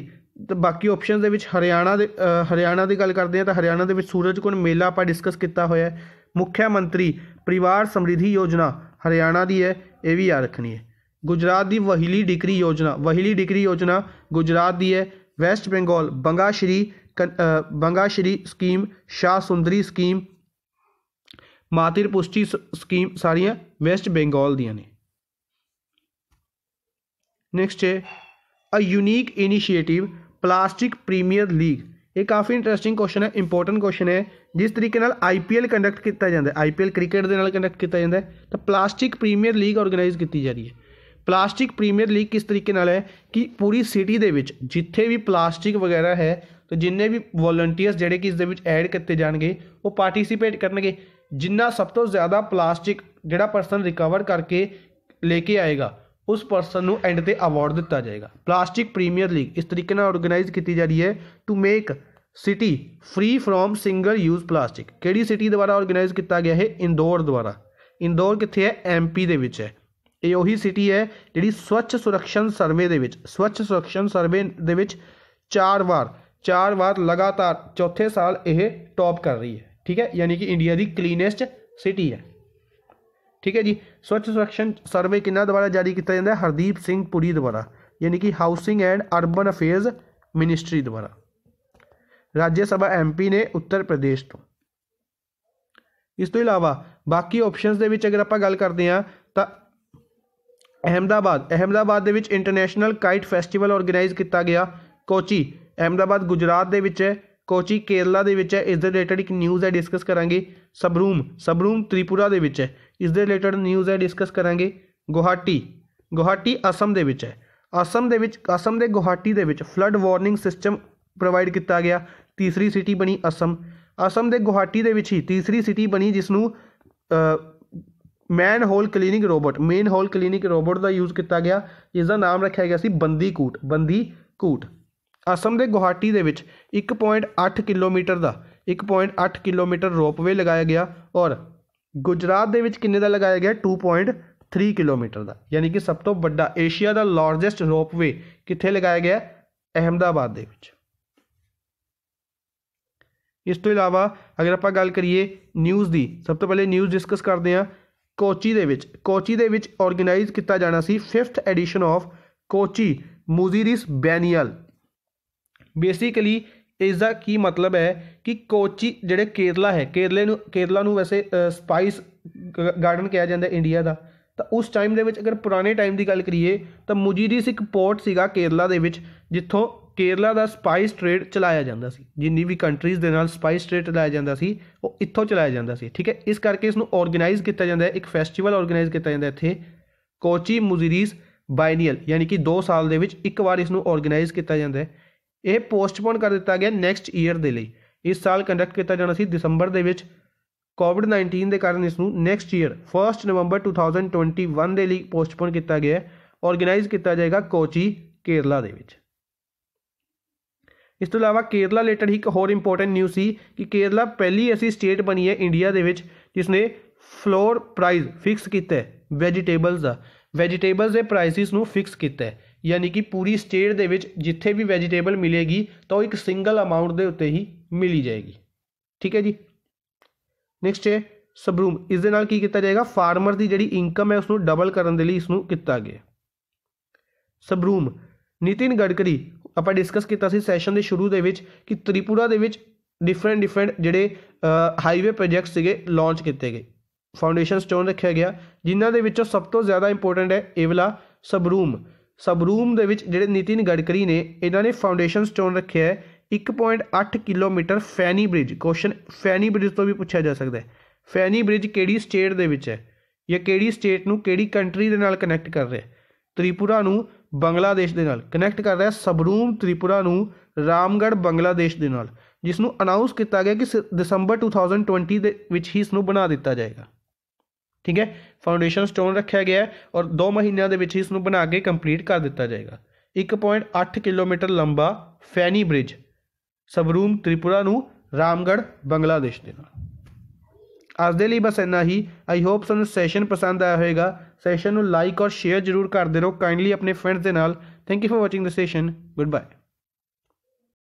ਤਾਂ ਬਾਕੀ ਆਪਸ਼ਨਸ ਦੇ ਵਿੱਚ ਹਰਿਆਣਾ ਦੇ ਹਰਿਆਣਾ ਦੀ ਗੱਲ ਕਰਦੇ ਆ ਤਾਂ ਹਰਿਆਣਾ ਦੇ ਵਿੱਚ ਸੂਰਜਕੁੰਡ ਮੇਲਾ ਆਪਾਂ ਡਿਸਕਸ ਕੀਤਾ ਹੋਇਆ ਹੈ ਮੁੱਖ ਮੰਤਰੀ ਪਰਿਵਾਰ ਸਮ੍ਰਿਧੀ ਯੋਜਨਾ ਹਰਿਆਣਾ ਦੀ ਹੈ ਇਹ ਵੀ ਯਾਦ ਰੱਖਣੀ ਹੈ ਗੁਜਰਾਤ ਦੀ ਵਹਿਲੀ ਡਿਗਰੀ ਯੋਜਨਾ ਵਹਿਲੀ ਡਿਗਰੀ ਯੋਜਨਾ ਗੁਜਰਾਤ ਦੀ ਹੈ west Bengal Banga Shri Banga Shri scheme Shah Sundari scheme Matri Pushti scheme ਸਾਰੀਆਂ ਵੈਸਟ ਬੰਗਾਲ ਦੀਆਂ ਨੇ ਨੈਕਸਟ ਹੈ a unique initiative plastic premier league ਇਹ ਕਾਫੀ ਇੰਟਰਸਟਿੰਗ ਕੁਐਸਚਨ ਹੈ ਇੰਪੋਰਟੈਂਟ ਕੁਐਸਚਨ ਹੈ ਜਿਸ ਤਰੀਕੇ ਨਾਲ ਆਈਪੀਐਲ ਕੰਡਕਟ ਕੀਤਾ ਜਾਂਦਾ ਹੈ ਆਈਪੀਐਲ ਕ੍ਰਿਕਟ ਦੇ ਨਾਲ ਕੰਡਕਟ ਕੀਤਾ ਜਾਂਦਾ ਹੈ ਤਾਂ ਪਲਾਸਟਿਕ ਪ੍ਰੀਮੀਅਰ ਲੀਗ ਆਰਗੇਨਾਈਜ਼ ਕੀਤੀ ਜਾ ਰਹੀ ਹੈ ਪਲਾਸਟਿਕ ਪ੍ਰੀਮੀਅਰ ਲੀਗ ਕਿਸ ਤਰੀਕੇ ਨਾਲ ਹੈ ਕਿ ਪੂਰੀ ਸਿਟੀ ਦੇ ਵਿੱਚ ਜਿੱਥੇ ਵੀ ਪਲਾਸਟਿਕ ਵਗੈਰਾ ਹੈ ਤਾਂ ਜਿੰਨੇ ਵੀ ਵੋਲੰਟੀਅਰਸ ਜਿਹੜੇ ਕਿ ਇਸ ਦੇ ਵਿੱਚ ਐਡ ਕੀਤੇ ਜਾਣਗੇ ਉਹ ਪਾਰਟਿਸਿਪੇਟ ਕਰਨਗੇ ਜਿੰਨਾ ਸਭ ਤੋਂ ਜ਼ਿਆਦਾ ਪਲਾਸਟਿਕ ਜਿਹੜਾ ਪਰਸਨ ਰਿਕਵਰ ਕਰਕੇ ਲੈ ਕੇ ਆਏਗਾ ਉਸ ਪਰਸਨ ਨੂੰ ਐਂਡ ਤੇ ਅਵਾਰਡ ਦਿੱਤਾ ਜਾਏਗਾ ਪਲਾਸਟਿਕ ਪ੍ਰੀਮੀਅਰ ਲੀਗ ਇਸ ਤਰੀਕੇ ਨਾਲ ਆਰਗੇਨਾਈਜ਼ ਕੀਤੀ ਜਾ ਰਹੀ ਹੈ to make city free from single use plastic ਕਿਹੜੀ ਸਿਟੀ ਦੁਆਰਾ ਆਰਗੇਨਾਈਜ਼ ਕੀਤਾ ਗਿਆ ਹੈ ਇੰਦੌਰ ਦੁਆਰਾ ਇੰਦੌਰ ਕਿੱਥੇ ਹੈ ਐਮਪੀ ਦੇ ਵਿੱਚ ਹੈ ਇਹ ਉਹੀ ਸਿਟੀ ਹੈ ਜਿਹੜੀ ਸਵੱਛ ਸੁਰੱਖਣ ਸਰਵੇ ਦੇ ਵਿੱਚ ਸਵੱਛ ਸੁਰੱਖਣ ਸਰਵੇ ਦੇ ਵਿੱਚ ਚਾਰ ਵਾਰ ਚਾਰ ਵਾਰ ਲਗਾਤਾਰ ਚੌਥੇ ਸਾਲ ਇਹ ਟੌਪ ਕਰ ਰਹੀ ਹੈ ਠੀਕ ਹੈ ਯਾਨੀ ਕਿ ਇੰਡੀਆ ਦੀ ਕਲੀਨੈਸਟ ਸਿਟੀ ਹੈ ਠੀਕ ਹੈ ਜੀ ਸਵੱਛ ਸਰਵੇਖਣ ਸਰਵੇ ਕਿਨਾਂ ਦੁਆਰਾ ਜਾਰੀ ਕੀਤਾ ਜਾਂਦਾ ਹੈ ਹਰਦੀਪ ਸਿੰਘ ਪੁਰੀ ਦੁਆਰਾ ਯਾਨੀ ਕਿ housing and urban affairs ministry ਦੁਆਰਾ ਰਾਜ ਸਭਾ ਐਮਪੀ ਨੇ ਉੱਤਰ ਪ੍ਰਦੇਸ਼ ਤੋਂ ਇਸ ਤੋਂ ਇਲਾਵਾ ਬਾਕੀ ਆਪਸ਼ਨਸ ਦੇ ਵਿੱਚ ਅਗਰ ਆਪਾਂ ਗੱਲ ਕਰਦੇ ਹਾਂ ਤਾਂ ਅਹਮਦਾਬਾਦ ਅਹਮਦਾਬਾਦ ਦੇ ਵਿੱਚ ਇੰਟਰਨੈਸ਼ਨਲ ਕਾਈਟ ਫੈਸਟੀਵਲ ਆਰਗੇਨਾਈਜ਼ ਕੀਤਾ ਗਿਆ ਕੋਚੀ ਅਹਮਦਾਬਾਦ ਗੁਜਰਾਤ ਦੇ ਵਿੱਚ ਹੈ ਕੋਚੀ ਕੇਰਲਾ ਦੇ ਵਿੱਚ ਹੈ ਇਸ ਦੇ ਰਿਲੇਟਡ ਇੱਕ ਨਿਊਜ਼ ਹੈ ਡਿਸਕਸ ਕਰਾਂਗੇ ਸਬਰੂਮ ਸਬਰੂਮ ਤ੍ਰਿਪੁਰਾ ਦੇ ਵਿੱਚ ਹੈ ਇਸ ਦੇ ਰਿਲੇਟਡ ਨਿਊਜ਼ ਹੈ ਡਿਸਕਸ ਕਰਾਂਗੇ ਗੁਹਾਟੀ ਗੁਹਾਟੀ ਅਸਮ ਦੇ ਵਿੱਚ ਹੈ ਅਸਮ ਦੇ ਵਿੱਚ ਅਸਮ ਦੇ ਗੁਹਾਟੀ ਦੇ ਵਿੱਚ ਫਲੱਡ ਵਾਰਨਿੰਗ ਸਿਸਟਮ ਪ੍ਰੋਵਾਈਡ ਕੀਤਾ ਗਿਆ ਤੀਸਰੀ ਸਿਟੀ ਬਣੀ ਅਸਮ ਅਸਮ ਦੇ ਗੁਹਾਟੀ ਦੇ ਵਿੱਚ ਹੀ ਤੀਸਰੀ ਸਿਟੀ ਬਣੀ ਜਿਸ ਨੂੰ manhole clinic robot manhole clinic robot ਦਾ ਯੂਜ਼ ਕੀਤਾ ਗਿਆ ਇਸ ਦਾ ਨਾਮ ਰੱਖਿਆ ਗਿਆ ਸੀ ਬੰਦੀ ਕੂਟ ਬੰਦੀ ਕੂਟ ਅਸਮ ਦੇ ਗੁਹਾਟੀ ਦੇ ਵਿੱਚ 1.8 ਕਿਲੋਮੀਟਰ ਦਾ 1.8 ਕਿਲੋਮੀਟਰ ਰੋਪਵੇ ਲਗਾਇਆ ਗਿਆ ਔਰ ਗੁਜਰਾਤ ਦੇ ਵਿੱਚ ਕਿੰਨੇ ਦਾ ਲਗਾਇਆ ਗਿਆ 2.3 ਕਿਲੋਮੀਟਰ ਦਾ ਯਾਨੀ ਕਿ ਸਭ ਤੋਂ ਵੱਡਾ ਏਸ਼ੀਆ ਦਾ ਲਾਰਜੈਸਟ ਰੋਪਵੇ ਕਿੱਥੇ ਲਗਾਇਆ ਗਿਆ ਅਹਮਦਾਬਾਦ ਦੇ ਵਿੱਚ ਇਸ ਤੋਂ ਇਲਾਵਾ ਅਗਰ ਆਪਾਂ ਗੱਲ ਕਰੀਏ ਨਿਊਜ਼ ਦੀ ਸਭ ਤੋਂ ਪਹਿਲੇ ਨਿਊਜ਼ ਡਿਸਕਸ ਕਰਦੇ ਹਾਂ ਕੋਚੀ ਦੇ ਵਿੱਚ ਕੋਚੀ ਦੇ ਵਿੱਚ ਆਰਗੇਨਾਈਜ਼ ਕੀਤਾ ਜਾਣਾ ਸੀ 5th edition of Kochi Muziris biennale basically ਇਸ ਦਾ ਕੀ ਮਤਲਬ ਹੈ ਕਿ ਕੋਚੀ ਜਿਹੜੇ ਕੇਰਲਾ ਹੈ ਕੇਰਲੇ ਨੂੰ ਕੇਰਲਾ ਨੂੰ ਵੈਸੇ ਸਪਾਈਸ ਗਾਰਡਨ ਕਿਹਾ ਜਾਂਦਾ ਇੰਡੀਆ ਦਾ ਤਾਂ ਉਸ ਟਾਈਮ ਦੇ ਵਿੱਚ ਅਗਰ ਪੁਰਾਣੇ ਟਾਈਮ ਦੀ ਗੱਲ ਕਰੀਏ ਤਾਂ ਮੁਜੀਰੀਸ ਇੱਕ ਪੋਰਟ ਸੀਗਾ ਕੇਰਲਾ ਦੇ ਵਿੱਚ ਜਿੱਥੋਂ ਕੇਰਲਾ ਦਾ ਸਪਾਈਸ ਟ੍ਰੇਡ ਚਲਾਇਆ ਜਾਂਦਾ ਸੀ ਜਿੰਨੀ ਵੀ ਕੰਟਰੀਜ਼ ਦੇ ਨਾਲ ਸਪਾਈਸ ਟ੍ਰੇਡ ਚਲਾਇਆ ਜਾਂਦਾ ਸੀ ਉਹ ਇੱਥੋਂ ਚਲਾਇਆ ਜਾਂਦਾ ਸੀ ਠੀਕ ਹੈ ਇਸ ਕਰਕੇ ਇਸ ਨੂੰ ਆਰਗੇਨਾਈਜ਼ ਕੀਤਾ ਜਾਂਦਾ ਹੈ ਇੱਕ ਫੈਸਟੀਵਲ ਆਰਗੇਨਾਈਜ਼ ਕੀਤਾ ਜਾਂਦਾ ਇੱਥੇ ਕੋਚੀ ਮੁਜੀਰੀਸ ਬਾਇਨੀਅਲ ਯਾਨੀ ਕਿ 2 ਸਾਲ ਦੇ ਵਿੱਚ ਇੱਕ ਵਾਰ ਇਸ ਨੂੰ ਆਰਗੇਨਾਈਜ਼ ਕੀਤਾ ਜਾਂਦਾ ਹੈ ਇਹ ਪੋਸਟਪੋਨ ਕਰ ਦਿੱਤਾ ਗਿਆ ਨੈਕਸਟ ਈਅਰ ਦੇ ਲਈ ਇਸ ਸਾਲ ਕੰਡਕਟ ਕੀਤਾ ਜਾਣਾ ਸੀ ਦਸੰਬਰ ਦੇ ਵਿੱਚ ਕੋਵਿਡ-19 ਦੇ ਕਾਰਨ ਇਸ ਨੂੰ ਨੈਕਸਟ ਈਅਰ 1 ਨਵੰਬਰ 2021 ਦੇ ਲਈ ਪੋਸਟਪੋਨ ਕੀਤਾ ਗਿਆ ਹੈ ਆਰਗੇਨਾਈਜ਼ ਕੀਤਾ ਜਾਏਗਾ ਕੋਚੀ ਕੇਰਲਾ ਦੇ ਵਿੱਚ ਇਸ ਤੋਂ ਇਲਾਵਾ ਕੇਰਲਾ ਰਿਲੇਟਡ ਇੱਕ ਹੋਰ ਇੰਪੋਰਟੈਂਟ ਨਿਊਜ਼ ਸੀ ਕਿ ਕੇਰਲਾ ਪਹਿਲੀ ਐਸੀ ਸਟੇਟ ਬਣੀ ਹੈ ਇੰਡੀਆ ਦੇ ਵਿੱਚ ਜਿਸ ਨੇ ਫਲੋਰ ਪ੍ਰਾਈਸ ਫਿਕਸ ਕੀਤਾ ਹੈ ਵੈਜੀਟੇਬਲਸ ਦਾ ਵੈਜੀਟੇਬਲਸ ਦੇ ਪ੍ਰਾਈਸਿਸ ਨੂੰ ਫਿਕਸ ਕੀਤਾ ਹੈ ਯਾਨੀ ਕਿ ਪੂਰੀ ਸਟੇਟ ਦੇ ਵਿੱਚ ਜਿੱਥੇ ਵੀ ਵੈਜੀਟੇਬਲ ਮਿਲੇਗੀ ਤਾਂ ਉਹ ਇੱਕ ਸਿੰਗਲ ਅਮਾਉਂਟ ਦੇ ਉੱਤੇ ਹੀ ਮਿਲੀ ਜਾਏਗੀ ਠੀਕ ਹੈ ਜੀ ਨੈਕਸਟ ਹੈ ਸਬਰੂਮ ਇਸ ਦੇ ਨਾਲ ਕੀ ਕੀਤਾ ਜਾਏਗਾ ਫਾਰਮਰ ਦੀ ਜਿਹੜੀ ਇਨਕਮ ਹੈ ਉਸ ਨੂੰ ਡਬਲ ਕਰਨ ਦੇ ਲਈ ਇਸ ਨੂੰ ਕੀਤਾ ਗਿਆ ਸਬਰੂਮ ਨਿਤਿਨ ਗੜਕਰੀ ਆਪਾਂ ਡਿਸਕਸ ਕੀਤਾ ਸੀ ਸੈਸ਼ਨ ਦੇ ਸ਼ੁਰੂ ਦੇ ਵਿੱਚ ਕਿ ਤ੍ਰਿਪੁਰਾ ਦੇ ਵਿੱਚ ਡਿਫਰੈਂਟ ਡਿਫਰੈਂਟ ਜਿਹੜੇ ਹਾਈਵੇ ਪ੍ਰੋਜੈਕਟ ਸੀਗੇ ਲਾਂਚ ਕੀਤੇ ਗਏ ਫਾਊਂਡੇਸ਼ਨ ਸਟੋਨ ਰੱਖਿਆ ਗਿਆ ਜਿਨ੍ਹਾਂ ਦੇ ਵਿੱਚੋਂ ਸਭ ਤੋਂ ਜ਼ਿਆਦਾ ਇੰਪੋਰਟੈਂਟ ਹੈ ਏਵਲਾ ਸਬਰੂਮ ਸਬਰੂਮ ਦੇ ਵਿੱਚ ਜਿਹੜੇ ਨਿਤਿਨ ਗੜਕਰੀ ਨੇ ਇਹਨਾਂ ਨੇ ਫਾਊਂਡੇਸ਼ਨ ਸਟੋਨ ਰੱਖਿਆ ਹੈ 1.8 kilometre Feni bridge question Feni bridge ਤੋਂ ਵੀ ਪੁੱਛਿਆ ਜਾ ਸਕਦਾ ਹੈ ਫੈਨੀ ਬ੍ਰਿਜ ਕਿਹੜੀ ਸਟੇਟ ਦੇ ਵਿੱਚ ਹੈ ਜਾਂ ਕਿਹੜੀ ਸਟੇਟ ਨੂੰ ਕਿਹੜੀ ਕੰਟਰੀ ਦੇ ਨਾਲ ਕਨੈਕਟ ਕਰ ਰਿਹਾ ਹੈ ਤ੍ਰਿਪੁਰਾ ਨੂੰ ਬੰਗਲਾਦੇਸ਼ ਦੇ ਨਾਲ ਕਨੈਕਟ ਕਰ ਰਿਹਾ ਹੈ ਸਬਰੂਮ ਤ੍ਰਿਪੁਰਾ ਨੂੰ ਰਾਮਗੜ੍ਹ ਬੰਗਲਾਦੇਸ਼ ਦੇ ਨਾਲ ਜਿਸ ਨੂੰ ਅਨਾਉਂਸ ਕੀਤਾ ਗਿਆ ਕਿ ਦਸੰਬਰ 2020 ਦੇ ਵਿੱਚ ਹੀ ਇਸ ਨੂੰ ਬਣਾ ਦਿੱਤਾ ਜਾਏਗਾ ਠੀਕ ਹੈ ਫਾਊਂਡੇਸ਼ਨ ਸਟੋਨ ਰੱਖਿਆ ਗਿਆ ਹੈ ਔਰ 2 ਮਹੀਨਿਆਂ ਦੇ ਵਿੱਚ ਇਸ ਨੂੰ ਬਣਾ ਕੇ ਕੰਪਲੀਟ ਕਰ ਦਿੱਤਾ ਜਾਏਗਾ 1.8 ਕਿਲੋਮੀਟਰ ਲੰਬਾ ਫੈਨੀ ਬ੍ਰਿਜ ਸਬਰੂਮ ਤ੍ਰਿਪੁਰਾ ਨੂੰ ਰਾਮਗੜ ਬੰਗਲਾਦੇਸ਼ ਦੇ ਨਾਲ ਅੱਜ ਦੇ ਲਈ ਬਸ ਇੰਨਾ ਹੀ ਆਈ ਹੋਪ ਤੁਹਾਨੂੰ ਸੈਸ਼ਨ ਪਸੰਦ ਆਇਆ ਹੋਵੇਗਾ ਸੈਸ਼ਨ ਨੂੰ ਲਾਈਕ ਔਰ ਸ਼ੇਅਰ ਜ਼ਰੂਰ ਕਰਦੇ ਰਹੋ ਕਾਈਂਡਲੀ ਆਪਣੇ ਫਰੈਂਡਸ ਦੇ ਨਾਲ thank you for watching the session good bye